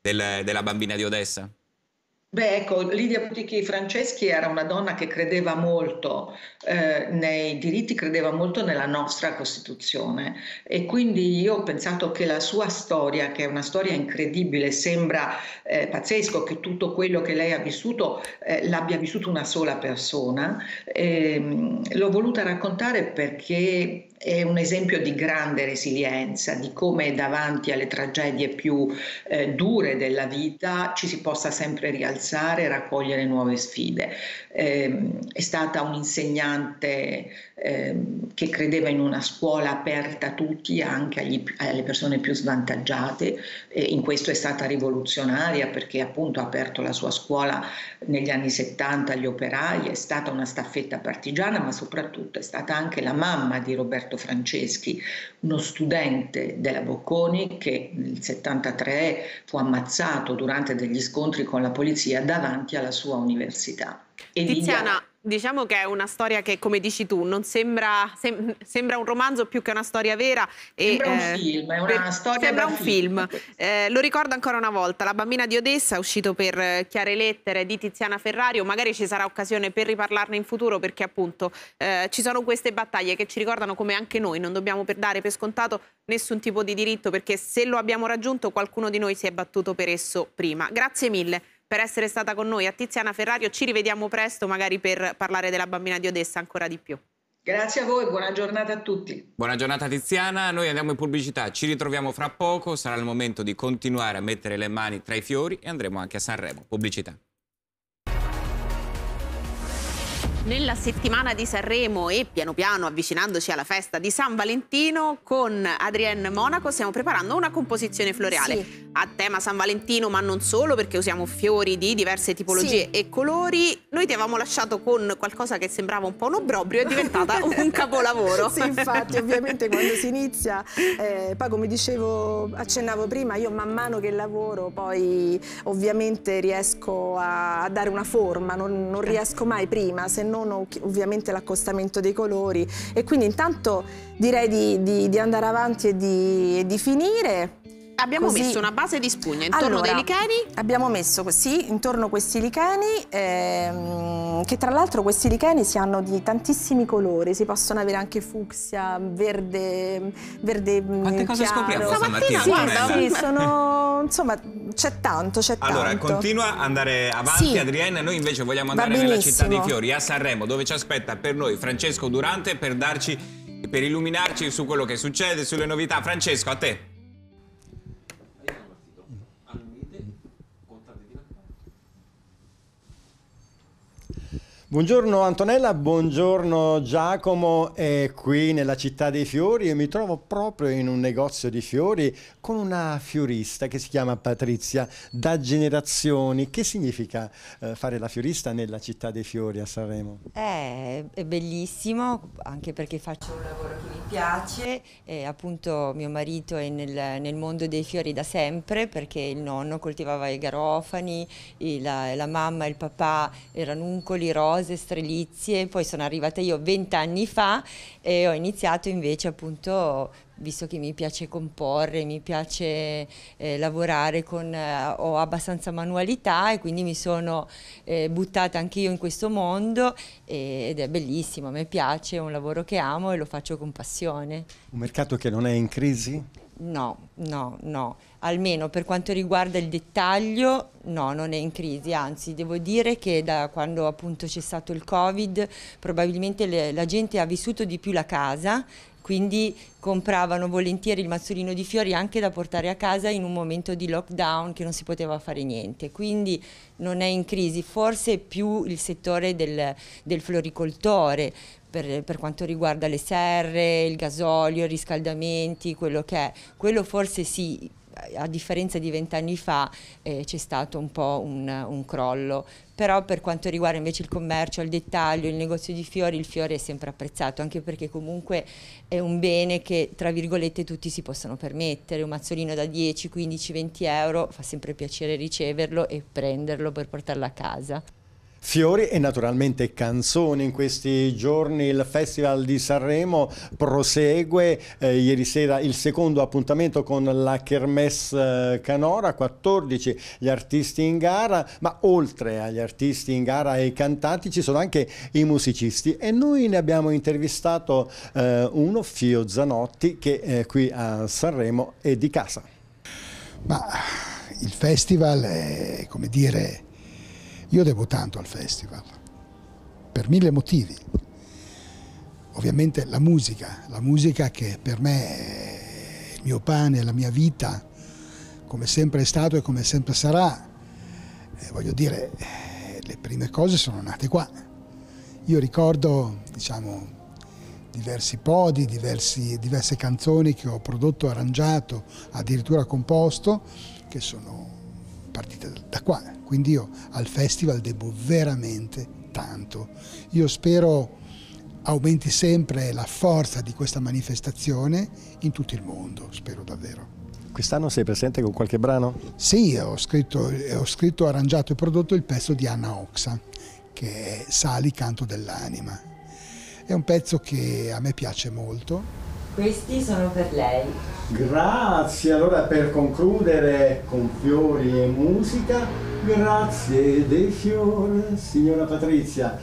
del, della bambina di Odessa? Beh, ecco, Lidia Putichi Franceschi era una donna che credeva molto eh, nei diritti, credeva molto nella nostra Costituzione e quindi io ho pensato che la sua storia, che è una storia incredibile, sembra eh, pazzesco che tutto quello che lei ha vissuto eh, l'abbia vissuto una sola persona, ehm, l'ho voluta raccontare perché è un esempio di grande resilienza, di come davanti alle tragedie più eh, dure della vita ci si possa sempre rialzare alzare e raccogliere nuove sfide. Eh, è stata un'insegnante Ehm, che credeva in una scuola aperta a tutti, anche agli, alle persone più svantaggiate, e in questo è stata rivoluzionaria perché appunto ha aperto la sua scuola negli anni 70 agli operai, è stata una staffetta partigiana, ma soprattutto è stata anche la mamma di Roberto Franceschi, uno studente della Bocconi che nel 73 fu ammazzato durante degli scontri con la polizia davanti alla sua università. E Tiziana, Diciamo che è una storia che, come dici tu, non sembra, sem sembra un romanzo più che una storia vera. E, sembra un eh, film, è una storia Sembra un film. film. Eh, lo ricordo ancora una volta, La bambina di Odessa, uscito per Chiare Lettere di Tiziana Ferrario, magari ci sarà occasione per riparlarne in futuro perché appunto eh, ci sono queste battaglie che ci ricordano come anche noi non dobbiamo dare per scontato nessun tipo di diritto perché se lo abbiamo raggiunto qualcuno di noi si è battuto per esso prima. Grazie mille per essere stata con noi. A Tiziana Ferrario ci rivediamo presto magari per parlare della bambina di Odessa ancora di più. Grazie a voi, buona giornata a tutti. Buona giornata Tiziana, noi andiamo in pubblicità, ci ritroviamo fra poco, sarà il momento di continuare a mettere le mani tra i fiori e andremo anche a Sanremo. Pubblicità. Nella settimana di Sanremo e piano piano avvicinandoci alla festa di San Valentino con Adrienne Monaco stiamo preparando una composizione floreale sì. a tema San Valentino ma non solo perché usiamo fiori di diverse tipologie sì. e colori. Noi ti avevamo lasciato con qualcosa che sembrava un po' un obbrobrio e è diventata un capolavoro. sì infatti ovviamente quando si inizia eh, poi come dicevo accennavo prima io man mano che lavoro poi ovviamente riesco a, a dare una forma non, non riesco mai prima se non non ovviamente l'accostamento dei colori e quindi intanto direi di, di, di andare avanti e di, di finire Abbiamo Così... messo una base di spugna intorno allora, dei licheni? Abbiamo messo sì, intorno questi licheni, ehm, che tra l'altro questi licheni si hanno di tantissimi colori, si possono avere anche fucsia, verde, verde mm, Quante cose scopriamo stamattina? stamattina sì, sì, sono, insomma, c'è tanto, c'è allora, tanto. Allora, continua ad andare avanti sì. Adrienne, noi invece vogliamo andare nella città dei fiori, a Sanremo, dove ci aspetta per noi Francesco Durante per darci per illuminarci su quello che succede, sulle novità. Francesco, a te. Buongiorno Antonella, buongiorno Giacomo, è qui nella città dei fiori e mi trovo proprio in un negozio di fiori con una fiorista che si chiama Patrizia da generazioni. Che significa eh, fare la fiorista nella città dei fiori a Sanremo? Eh, è bellissimo anche perché faccio un lavoro che mi piace, eh, appunto mio marito è nel, nel, mondo dei fiori da sempre perché il nonno coltivava i garofani, la, la mamma e il papà erano uncoli rosa cose, strelizie, poi sono arrivata io vent'anni fa e ho iniziato invece appunto visto che mi piace comporre, mi piace eh, lavorare con, eh, ho abbastanza manualità e quindi mi sono eh, buttata anche io in questo mondo e, ed è bellissimo, a me piace, è un lavoro che amo e lo faccio con passione. Un mercato che non è in crisi? No, no, no almeno per quanto riguarda il dettaglio, no, non è in crisi, anzi devo dire che da quando appunto c'è stato il Covid probabilmente le, la gente ha vissuto di più la casa quindi compravano volentieri il mazzolino di fiori anche da portare a casa in un momento di lockdown che non si poteva fare niente, quindi non è in crisi, forse più il settore del, del floricoltore per, per, quanto riguarda le serre, il gasolio, i riscaldamenti, quello che è, quello forse sì, a differenza di vent'anni fa eh, c'è stato un po' un, un crollo, però per quanto riguarda invece il commercio il dettaglio, il negozio di fiori, il fiore è sempre apprezzato, anche perché comunque è un bene che tra virgolette tutti si possono permettere, un mazzolino da 10, 15, 20 euro fa sempre piacere riceverlo e prenderlo per portarlo a casa. Fiori e naturalmente canzoni. In questi giorni il Festival di Sanremo prosegue. Eh, ieri sera il secondo appuntamento con la Kermesse eh, Canora, 14 gli artisti in gara, ma oltre agli artisti in gara e ai cantanti ci sono anche i musicisti e noi ne abbiamo intervistato eh, uno, Fio Zanotti, che è eh, qui a Sanremo è di casa. Ma il festival è, come dire, io devo tanto al festival, per mille motivi. Ovviamente la musica, la musica che per me è il mio pane, la mia vita, come sempre è stato e come sempre sarà. Eh, voglio dire, eh, le prime cose sono nate qua. Io ricordo, diciamo, diversi podi, diversi, diverse canzoni che ho prodotto, arrangiato, addirittura composto, che sono partite da qua. Quindi io al festival devo veramente tanto. Io spero aumenti sempre la forza di questa manifestazione in tutto il mondo, spero davvero. Quest'anno sei presente con qualche brano? Sì, ho scritto, ho scritto, arrangiato e prodotto il pezzo di Anna Oxa, che è Sali, canto dell'anima. È un pezzo che a me piace molto. Questi sono per lei. Grazie, allora per concludere con fiori e musica, grazie dei fiori, signora Patrizia.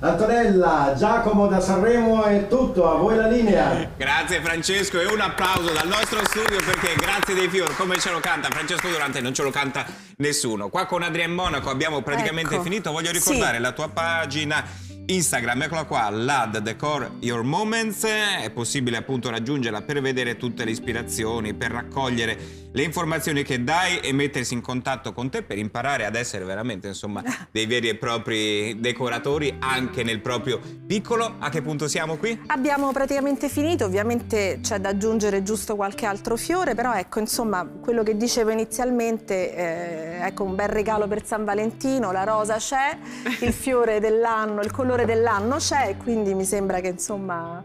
Antonella, Giacomo da Sanremo è tutto, a voi la linea. Grazie Francesco e un applauso dal nostro studio perché grazie dei fiori, come ce lo canta Francesco Durante non ce lo canta nessuno. Qua con Adrian Monaco abbiamo praticamente ecco. finito, voglio ricordare sì. la tua pagina Instagram, eccola qua, LAD Decor Your Moments, è possibile appunto raggiungerla per vedere tutte le ispirazioni, per raccogliere le informazioni che dai e mettersi in contatto con te per imparare ad essere veramente insomma dei veri e propri decoratori anche nel proprio piccolo. A che punto siamo qui? Abbiamo praticamente finito, ovviamente c'è da aggiungere giusto qualche altro fiore, però ecco insomma quello che dicevo inizialmente, eh, ecco un bel regalo per San Valentino, la rosa c'è, il fiore dell'anno, il colore dell'anno c'è e quindi mi sembra che insomma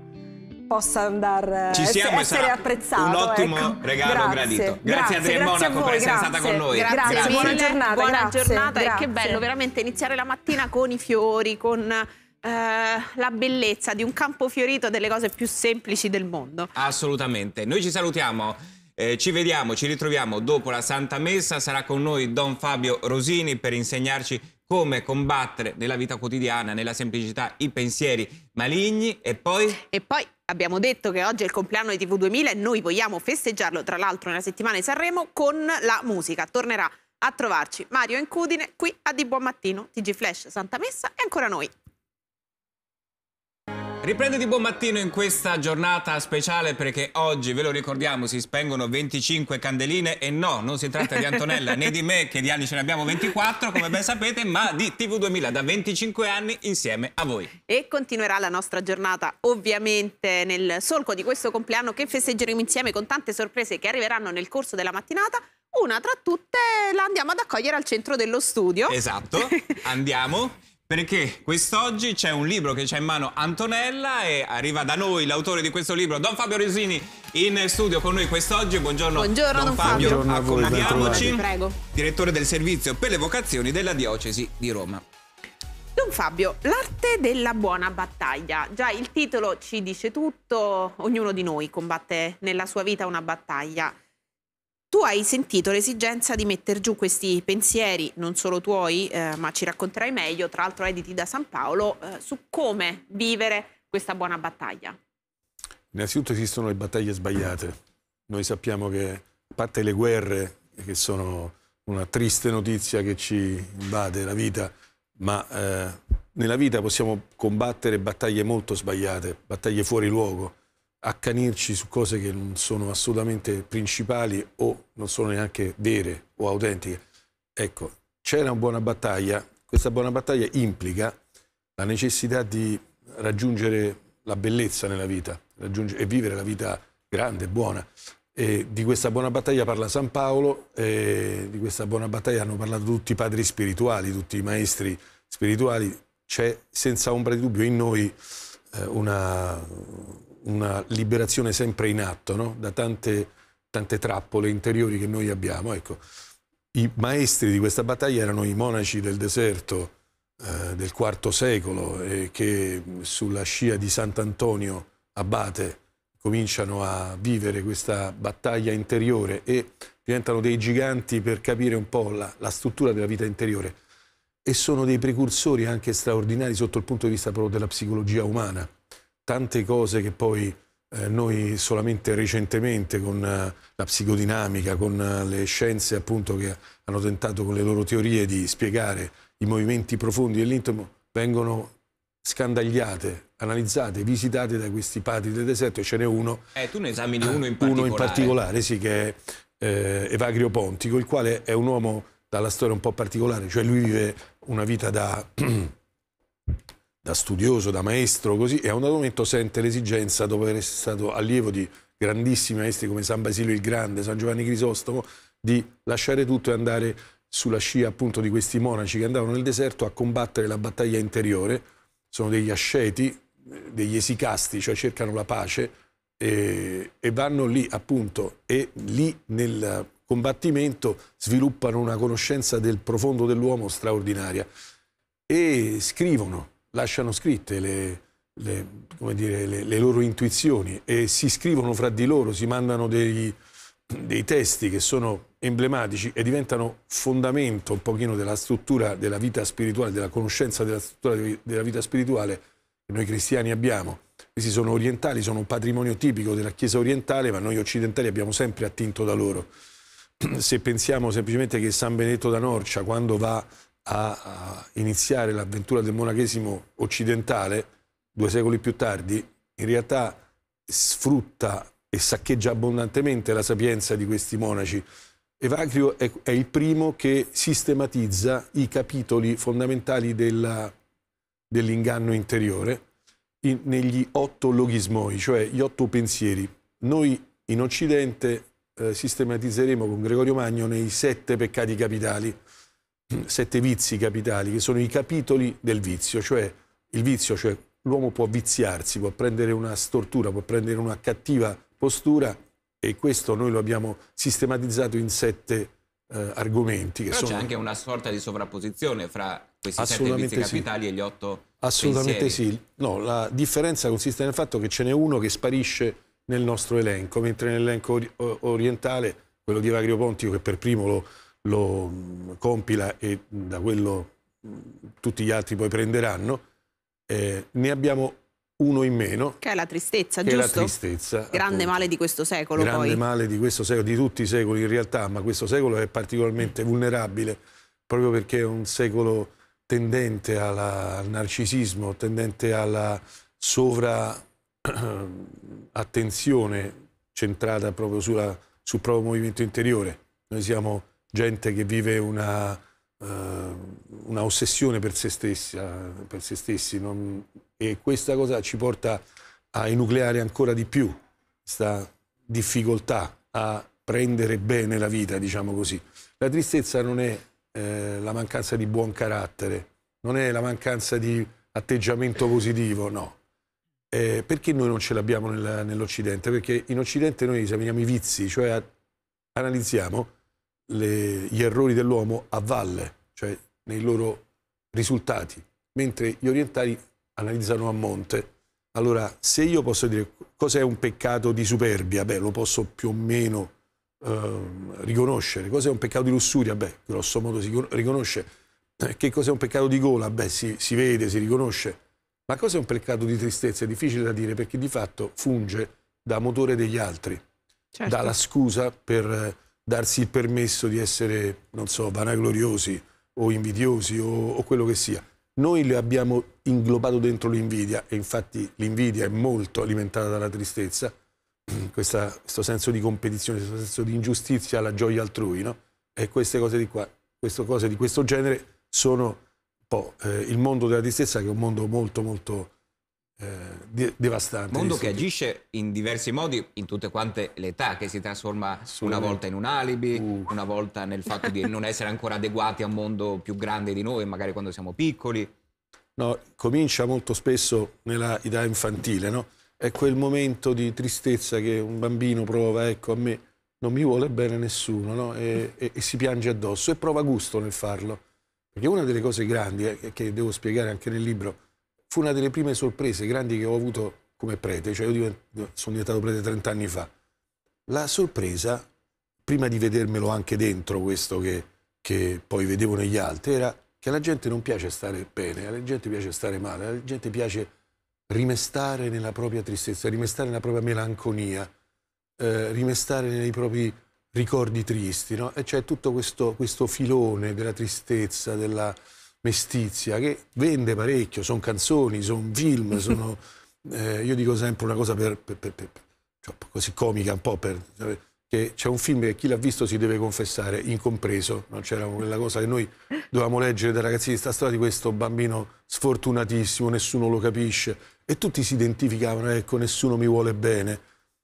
possa andare eh, Ci siamo, essere apprezzato. Un ottimo ecco. regalo grazie. gradito. Grazie, grazie Adriana Monaco voi, per essere grazie. stata con noi. Grazie, grazie. buona giornata. Buona giornata e che bello veramente iniziare la mattina con i fiori, con... Uh, la bellezza di un campo fiorito delle cose più semplici del mondo. Assolutamente. Noi ci salutiamo. Eh, ci vediamo, ci ritroviamo dopo la Santa Messa. Sarà con noi Don Fabio Rosini per insegnarci come combattere nella vita quotidiana, nella semplicità, i pensieri maligni e poi... E poi abbiamo detto che oggi è il compleanno di TV2000 e noi vogliamo festeggiarlo, tra l'altro, nella settimana di Sanremo con la musica. Tornerà a trovarci Mario Incudine qui a Di Buon Mattino, TG Flash Santa Messa e ancora noi. Riprende di buon mattino in questa giornata speciale perché oggi, ve lo ricordiamo, si spengono 25 candeline e no, non si tratta di Antonella né di me che di anni ce ne abbiamo 24 come ben sapete, ma di TV2000 da 25 anni insieme a voi. E continuerà la nostra giornata ovviamente nel solco di questo compleanno che festeggeremo insieme con tante sorprese che arriveranno nel corso della mattinata una tra tutte la andiamo ad accogliere al centro dello studio. Esatto, andiamo. perché quest'oggi c'è un libro che c'è in mano Antonella e arriva da noi l'autore di questo libro, Don Fabio Rosini, in studio con noi quest'oggi. Buongiorno, Buongiorno Don, Don Fabio, Buongiorno accomodiamoci, Prego. direttore del servizio per le vocazioni della Diocesi di Roma. Don Fabio, l'arte della buona battaglia. Già il titolo ci dice tutto, ognuno di noi combatte nella sua vita una battaglia. Tu hai sentito l'esigenza di mettere giù questi pensieri, non solo tuoi, eh, ma ci racconterai meglio, tra l'altro editi da San Paolo, eh, su come vivere questa buona battaglia. Innanzitutto esistono le battaglie sbagliate. Noi sappiamo che, a parte le guerre, che sono una triste notizia che ci invade la vita, ma eh, nella vita possiamo combattere battaglie molto sbagliate, battaglie fuori luogo, accanirci su cose che non sono assolutamente principali o non sono neanche vere o autentiche. Ecco, c'era una buona battaglia, questa buona battaglia implica la necessità di raggiungere la bellezza nella vita e vivere la vita grande, buona. E di questa buona battaglia parla San Paolo, di questa buona battaglia hanno parlato tutti i padri spirituali, tutti i maestri spirituali. C'è senza ombra di dubbio in noi eh, una, una liberazione sempre in atto no? da tante, tante, trappole interiori che noi abbiamo. Ecco, I maestri di questa battaglia erano i monaci del deserto eh, del IV secolo eh, che sulla scia di Sant'Antonio Abate cominciano a vivere questa battaglia interiore e diventano dei giganti per capire un po' la, la struttura della vita interiore e sono dei precursori anche straordinari sotto il punto di vista proprio della psicologia umana tante cose che poi eh, noi solamente recentemente con eh, la psicodinamica, con eh, le scienze appunto che hanno tentato con le loro teorie di spiegare i movimenti profondi dell'intimo, vengono scandagliate, analizzate, visitate da questi padri del deserto e ce n'è uno. Eh, tu ne esamini uno in particolare. Uno in particolare, sì, che è eh, Evagrio Pontico, il quale è un uomo dalla storia un po' particolare, cioè lui vive una vita da... da studioso, da maestro, così, e a un dato momento sente l'esigenza, dopo aver stato allievo di grandissimi maestri come San Basilio il Grande, San Giovanni Crisostomo, di lasciare tutto e andare sulla scia appunto di questi monaci che andavano nel deserto a combattere la battaglia interiore. Sono degli asceti, degli esicasti, cioè cercano la pace e, e vanno lì appunto e lì nel combattimento sviluppano una conoscenza del profondo dell'uomo straordinaria e scrivono lasciano scritte le, le, dire, le, le loro intuizioni e si scrivono fra di loro, si mandano dei, dei testi che sono emblematici e diventano fondamento un pochino della struttura della vita spirituale, della conoscenza della struttura della vita spirituale che noi cristiani abbiamo. Questi sono orientali, sono un patrimonio tipico della Chiesa orientale, ma noi occidentali abbiamo sempre attinto da loro. Se pensiamo semplicemente che San Benedetto da Norcia, quando va a, iniziare l'avventura del monachesimo occidentale due secoli più tardi, in realtà sfrutta e saccheggia abbondantemente la sapienza di questi monaci. Evagrio è, è il primo che sistematizza i capitoli fondamentali dell'inganno dell interiore in, negli otto logismoi, cioè gli otto pensieri. Noi in Occidente eh, sistematizzeremo con Gregorio Magno nei sette peccati capitali sette vizi capitali, che sono i capitoli del vizio, cioè il vizio, cioè l'uomo può viziarsi, può prendere una stortura, può prendere una cattiva postura e questo noi lo abbiamo sistematizzato in sette eh, argomenti. Però c'è anche una sorta di sovrapposizione fra questi sette vizi capitali sì. e gli otto Assolutamente pensieri. sì. No, la differenza consiste nel fatto che ce n'è uno che sparisce nel nostro elenco, mentre nell'elenco orientale, quello di Evagrio Pontico che per primo lo, lo mm, compila e da quello mm, tutti gli altri poi prenderanno, eh, ne abbiamo uno in meno. Che è la tristezza, giusto? È la tristezza. Grande appunto. male di questo secolo Grande poi. male di questo secolo, di tutti i secoli in realtà, ma questo secolo è particolarmente vulnerabile proprio perché è un secolo tendente alla, al narcisismo, tendente alla sovraattenzione centrata proprio sulla, sul proprio movimento interiore. Noi siamo gente che vive una, uh, una ossessione per se, stessa, eh, per se stessi non, e questa cosa ci porta a enucleare ancora di più questa difficoltà a prendere bene la vita, diciamo così. La tristezza non è eh, la mancanza di buon carattere, non è la mancanza di atteggiamento positivo, no. Eh, perché noi non ce l'abbiamo nell'Occidente? Perché in Occidente noi esaminiamo i vizi, cioè analizziamo le, gli errori dell'uomo a valle, cioè nei loro risultati, mentre gli orientali analizzano a monte. Allora, se io posso dire cos'è un peccato di superbia, beh, lo posso più o meno eh, riconoscere. Cos'è un peccato di lussuria, beh, grosso modo si riconosce. Eh, che cos'è un peccato di gola, beh, si, si vede, si riconosce. Ma cos'è un peccato di tristezza? È difficile da dire perché di fatto funge da motore degli altri, certo. dà scusa per darsi il permesso di essere, non so, vanagloriosi o invidiosi o, o quello che sia. Noi le abbiamo inglobato dentro l'invidia e infatti l'invidia è molto alimentata dalla tristezza, questa, questo senso di competizione, questo senso di ingiustizia alla gioia altrui, no? E queste cose di qua, queste cose di questo genere sono un po' eh, il mondo della tristezza che è un mondo molto molto eh, devastante. Mondo che agisce in diversi modi, in tutte quante le età, che si trasforma una volta in un alibi, uh. una volta nel fatto di non essere ancora adeguati a un mondo più grande di noi, magari quando siamo piccoli. No, comincia molto spesso nella età infantile, no? È quel momento di tristezza che un bambino prova, ecco, a me non mi vuole bene nessuno, no? e, e, e si piange addosso e prova gusto nel farlo. Perché una delle cose grandi, eh, che devo spiegare anche nel libro, fu una delle prime sorprese grandi che ho avuto come prete, cioè io sono diventato prete 30 anni fa. La sorpresa, prima di vedermelo anche dentro questo che, che poi vedevo negli altri, era che alla gente non piace stare bene, alla gente piace stare male, alla gente piace rimestare nella propria tristezza, rimestare nella propria melanconia, eh, rimestare nei propri ricordi tristi, no? E c'è tutto questo, questo filone della tristezza, della, mestizia che vende parecchio, sono canzoni, sono film, sono, eh, io dico sempre una cosa per, per, per, cioè, così comica un po' cioè, che c'è un film che chi l'ha visto si deve confessare, incompreso, no? c'era quella cosa che noi dovevamo leggere da di sta storia di questo bambino sfortunatissimo, nessuno lo capisce e tutti si identificavano, ecco nessuno mi vuole bene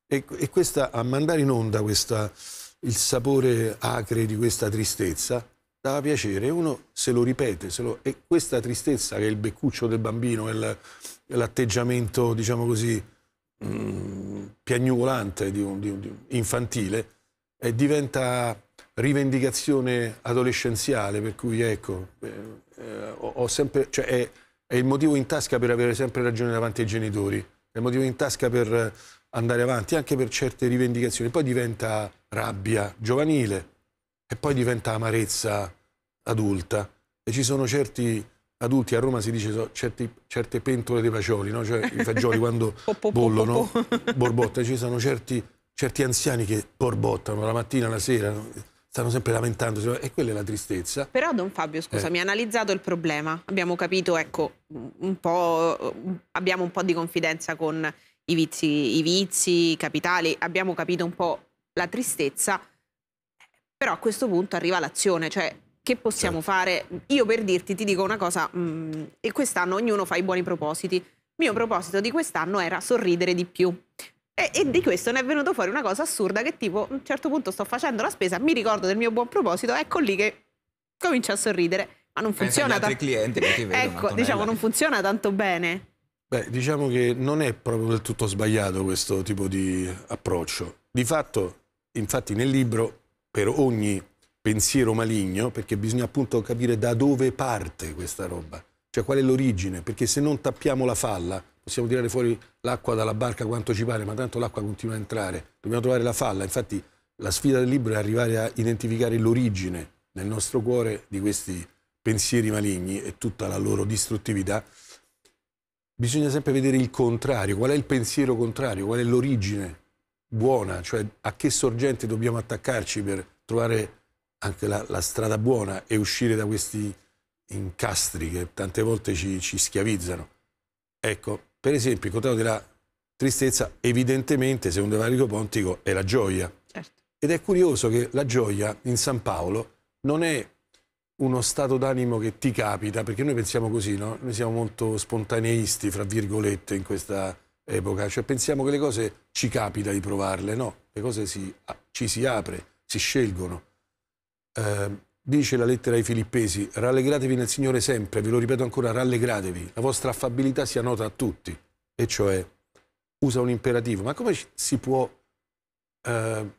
e, e questa, a mandare in onda questa, il sapore acre di questa tristezza dava piacere, uno se lo ripete, se lo... e questa tristezza che è il beccuccio del bambino, è l'atteggiamento, diciamo così, mh, mm, piagnucolante, di un, di un, di un infantile, eh, diventa rivendicazione adolescenziale, per cui ecco, eh, eh, ho, ho sempre, cioè è, è, il motivo in tasca per avere sempre ragione davanti ai genitori, è il motivo in tasca per andare avanti, anche per certe rivendicazioni, poi diventa rabbia giovanile e poi diventa amarezza adulta e ci sono certi adulti, a Roma si dice certi, certe pentole dei fagioli, no? cioè i fagioli quando bollono, borbotta, ci sono certi, certi, anziani che borbottano la mattina, la sera, stanno sempre lamentandosi e quella è la tristezza. Però Don Fabio, scusami, eh. analizzato il problema, abbiamo capito, ecco, un po', abbiamo un po' di confidenza con i vizi, i vizi capitali, abbiamo capito un po' la tristezza, però a questo punto arriva l'azione, cioè che possiamo certo. fare? Io per dirti, ti dico una cosa, mh, mm, e quest'anno ognuno fa i buoni propositi. Il mio proposito di quest'anno era sorridere di più. E, e, di questo ne è venuto fuori una cosa assurda che tipo, a un certo punto sto facendo la spesa, mi ricordo del mio buon proposito, ecco lì che comincio a sorridere. Ma non funziona tanto... clienti che ti vedono, Ecco, Antonella. diciamo, non funziona tanto bene. Beh, diciamo che non è proprio del tutto sbagliato questo tipo di approccio. Di fatto, infatti nel libro, per ogni pensiero maligno, perché bisogna appunto capire da dove parte questa roba, cioè qual è l'origine, perché se non tappiamo la falla, possiamo tirare fuori l'acqua dalla barca quanto ci pare, ma tanto l'acqua continua a entrare, dobbiamo trovare la falla, infatti la sfida del libro è arrivare a identificare l'origine nel nostro cuore di questi pensieri maligni e tutta la loro distruttività. Bisogna sempre vedere il contrario, qual è il pensiero contrario, qual è l'origine buona, cioè a che sorgente dobbiamo attaccarci per trovare anche la, la, strada buona e uscire da questi incastri che tante volte ci, ci schiavizzano. Ecco, per esempio, il contrario della tristezza, evidentemente, secondo Evarico Pontico, è la gioia. Certo. Ed è curioso che la gioia in San Paolo non è uno stato d'animo che ti capita, perché noi pensiamo così, no? Noi siamo molto spontaneisti, fra virgolette, in questa epoca, cioè pensiamo che le cose ci capita di provarle, no? Le cose si, ci si apre, si scelgono. Eh, dice la lettera ai Filippesi, rallegratevi nel Signore sempre, ve lo ripeto ancora, rallegratevi, la vostra affabilità sia nota a tutti, e cioè usa un imperativo, ma come si può, eh,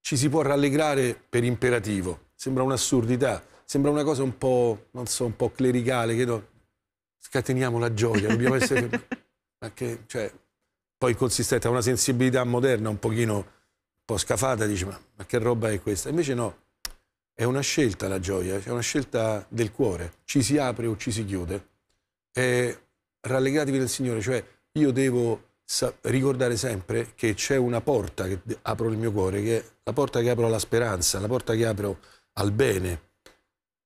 ci si può rallegrare per imperativo? Sembra un'assurdità, sembra una cosa un po', non so, un po' clericale, che no, scateniamo la gioia, dobbiamo essere... che, cioè, poi consistente a una sensibilità moderna un pochino un po' scafata, dice ma, ma che roba è questa? Invece no, è una scelta la gioia, è una scelta del cuore. Ci si apre o ci si chiude. E rallegratevi nel Signore, cioè io devo ricordare sempre che c'è una porta che apro il mio cuore, che è la porta che apro alla speranza, la porta che apro al bene.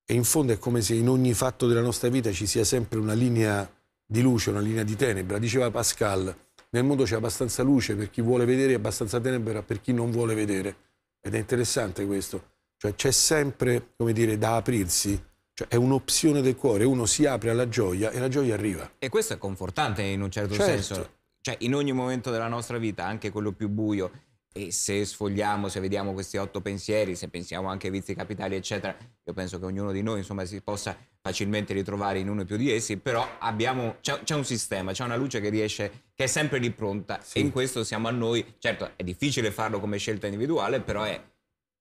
E in fondo è come se in ogni fatto della nostra vita ci sia sempre una linea di luce, una linea di tenebra. Diceva Pascal, nel mondo c'è abbastanza luce per chi vuole vedere e abbastanza tenebra per chi non vuole vedere. Ed è interessante questo. Cioè c'è sempre, come dire, da aprirsi. Cioè è un'opzione del cuore, uno si apre alla gioia e la gioia arriva. E questo è confortante in un certo, certo. senso. Cioè in ogni momento della nostra vita, anche quello più buio, e se sfogliamo, se vediamo questi otto pensieri, se pensiamo anche ai vizi capitali, eccetera, io penso che ognuno di noi insomma, si possa facilmente ritrovare in uno o più di essi, però abbiamo, c'è, c'è, un sistema, c'è una luce che riesce, che è sempre lì pronta sì. e in questo siamo a noi, certo è difficile farlo come scelta individuale, però è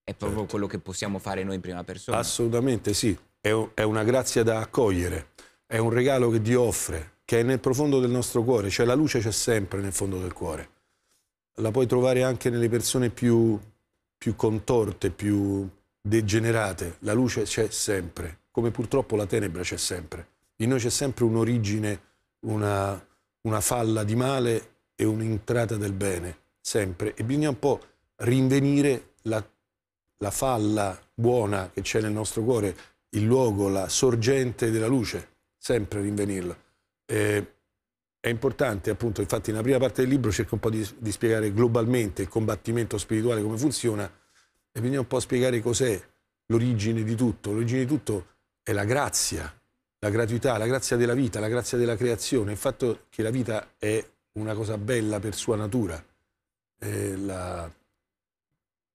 è proprio certo. quello che possiamo fare noi in prima persona. Assolutamente sì, è, è una grazia da accogliere, è un regalo che Dio offre, che è nel profondo del nostro cuore, cioè la luce c'è sempre nel fondo del cuore. La puoi trovare anche nelle persone più, più contorte, più degenerate, la luce c'è sempre, come purtroppo la tenebra c'è sempre. In noi c'è sempre un'origine, una, una falla di male e un'entrata del bene, sempre. E bisogna un po' rinvenire la la falla buona che c'è nel nostro cuore, il luogo, la sorgente della luce, sempre rinvenirla. Eh, è importante, appunto, infatti nella prima parte del libro cerco un po' di, di spiegare globalmente il combattimento spirituale, come funziona, e quindi un po' spiegare cos'è l'origine di tutto. L'origine di tutto è la grazia, la gratuità, la grazia della vita, la grazia della creazione, il fatto che la vita è una cosa bella per sua natura. Eh, la,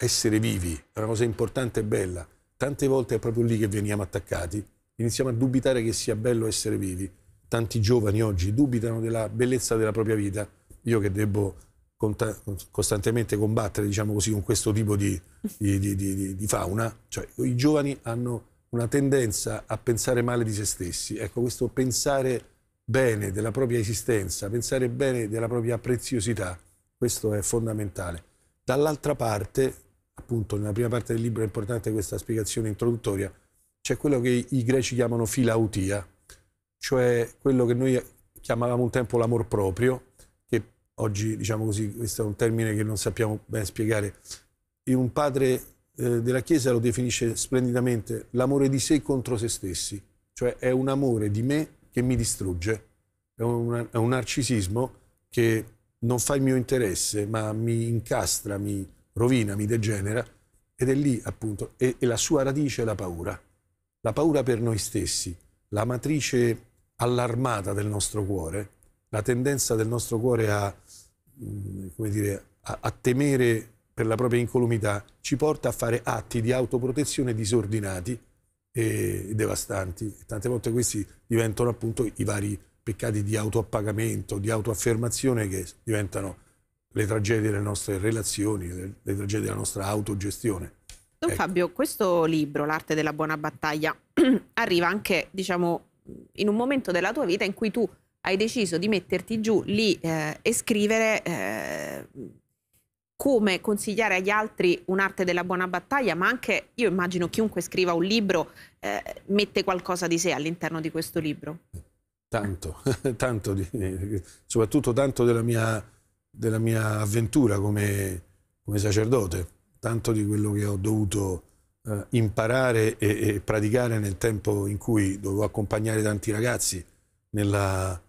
essere vivi è una cosa importante e bella, tante volte è proprio lì che veniamo attaccati, iniziamo a dubitare che sia bello essere vivi. Tanti giovani oggi dubitano della bellezza della propria vita, io che devo costantemente combattere diciamo così, con questo tipo di, di, di, di fauna, cioè, i giovani hanno una tendenza a pensare male di se stessi, ecco questo pensare bene della propria esistenza, pensare bene della propria preziosità, questo è fondamentale. Dall'altra parte appunto nella prima parte del libro è importante questa spiegazione introduttoria, c'è quello che i greci chiamano filautia, cioè quello che noi chiamavamo un tempo l'amor proprio, che oggi diciamo così, questo è un termine che non sappiamo ben spiegare, e un padre eh, della Chiesa lo definisce splendidamente l'amore di sé contro se stessi, cioè è un amore di me che mi distrugge, è un, è un narcisismo che non fa il mio interesse, ma mi incastra, mi, rovina, mi degenera, ed è lì appunto, e, e la sua radice è la paura, la paura per noi stessi, la matrice allarmata del nostro cuore, la tendenza del nostro cuore a, mm, come dire, a, a temere per la propria incolumità, ci porta a fare atti di autoprotezione disordinati e devastanti. Tante volte questi diventano appunto i vari peccati di autoappagamento, di autoaffermazione che diventano le tragedie delle nostre relazioni, le, le tragedie della nostra autogestione. Don ecco. Fabio, questo libro, L'arte della buona battaglia, arriva anche, diciamo, in un momento della tua vita in cui tu hai deciso di metterti giù lì eh, e scrivere eh, come consigliare agli altri un'arte della buona battaglia, ma anche io immagino chiunque scriva un libro eh, mette qualcosa di sé all'interno di questo libro. Tanto, tanto, di, soprattutto tanto della mia della mia avventura come, come sacerdote, tanto di quello che ho dovuto eh, imparare e, e, praticare nel tempo in cui dovevo accompagnare tanti ragazzi nella,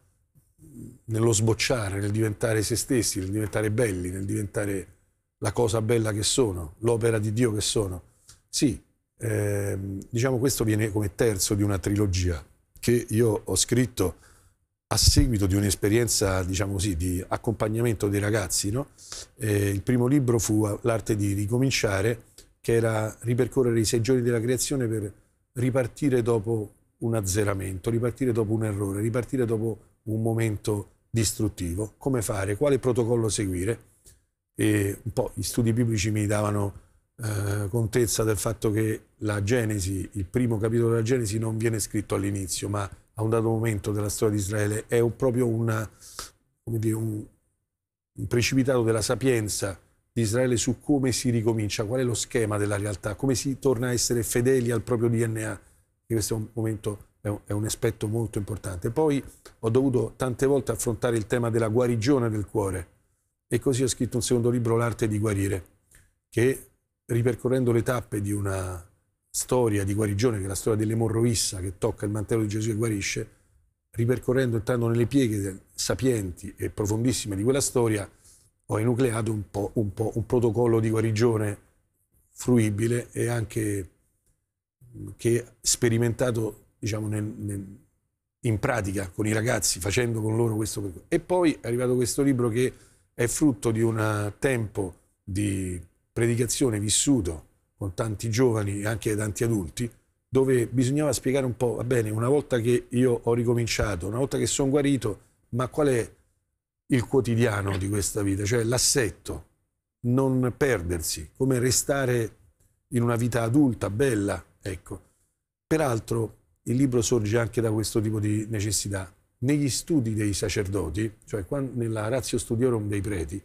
nello sbocciare, nel diventare se stessi, nel diventare belli, nel diventare la cosa bella che sono, l'opera di Dio che sono. Sì, ehm, diciamo questo viene come terzo di una trilogia che io ho scritto a seguito di un'esperienza, diciamo così, di accompagnamento dei ragazzi, no? eh, il primo libro fu L'arte di ricominciare, che era ripercorrere i sei giorni della creazione per ripartire dopo un azzeramento, ripartire dopo un errore, ripartire dopo un momento distruttivo, come fare, quale protocollo seguire. E un po' gli studi biblici mi davano eh, contezza del fatto che la Genesi, il primo capitolo della Genesi non viene scritto all'inizio, ma a un dato momento della storia di Israele, è un, proprio una, dire, un, un precipitato della sapienza di Israele su come si ricomincia, qual è lo schema della realtà, come si torna a essere fedeli al proprio DNA. In questo momento è un, è un aspetto molto importante. Poi ho dovuto tante volte affrontare il tema della guarigione del cuore e così ho scritto un secondo libro, L'arte di guarire, che ripercorrendo le tappe di una storia di guarigione, che è la storia dell'emorroissa che tocca il mantello di Gesù e guarisce, ripercorrendo, entrando nelle pieghe sapienti e profondissime di quella storia, ho enucleato un po', un, po', un protocollo di guarigione fruibile e anche mm, che sperimentato diciamo, nel, nel, in pratica con i ragazzi, facendo con loro questo. E poi è arrivato questo libro che è frutto di un eh, tempo di predicazione vissuto con tanti giovani e anche tanti adulti, dove bisognava spiegare un po', va bene, una volta che io ho ricominciato, una volta che sono guarito, ma qual è il quotidiano di questa vita? Cioè l'assetto, non perdersi, come restare in una vita adulta, bella, ecco. Peraltro il libro sorge anche da questo tipo di necessità. Negli studi dei sacerdoti, cioè nella ratio studiorum dei preti,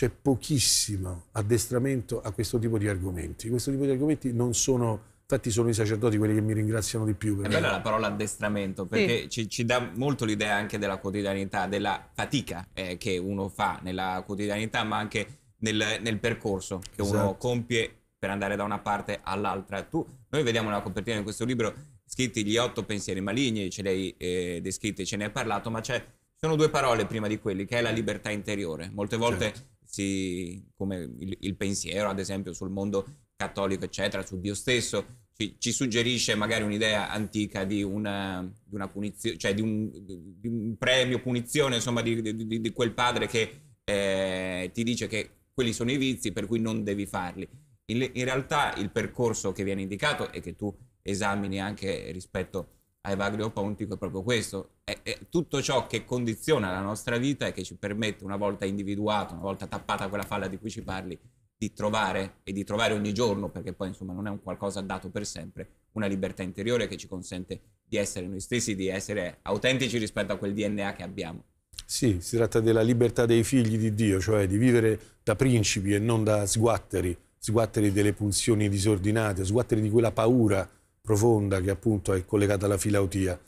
c'è pochissimo addestramento a questo tipo di argomenti. Questo tipo di argomenti non sono Infatti sono i sacerdoti quelli che mi ringraziano di più. È bella la parola addestramento, perché sì. ci, ci, dà molto l'idea anche della quotidianità, della fatica eh, che uno fa nella quotidianità, ma anche nel, nel percorso che esatto. uno compie per andare da una parte all'altra. Tu, noi vediamo nella copertina di questo libro scritti gli otto pensieri maligni, ce li hai eh, descritti, ce ne hai parlato, ma c'è sono due parole prima di quelli, che è la libertà interiore. Molte volte certo si, come il, il, pensiero, ad esempio, sul mondo cattolico, eccetera, su Dio stesso, ci, ci suggerisce magari un'idea antica di una, di una punizione, cioè di un, di un, premio, punizione, insomma, di, di quel padre che eh, ti dice che quelli sono i vizi, per cui non devi farli. In, in realtà il percorso che viene indicato e che tu esamini anche rispetto a a Vagrio Pontico è proprio questo, è, è, tutto ciò che condiziona la nostra vita e che ci permette, una volta individuato, una volta tappata quella falla di cui ci parli, di trovare e di trovare ogni giorno, perché poi insomma non è un qualcosa dato per sempre, una libertà interiore che ci consente di essere noi stessi, di essere autentici rispetto a quel DNA che abbiamo. Sì, si tratta della libertà dei figli di Dio, cioè di vivere da principi e non da sguatteri, sguatteri delle pulsioni disordinate, sguatteri di quella paura profonda che appunto è collegata alla filautia.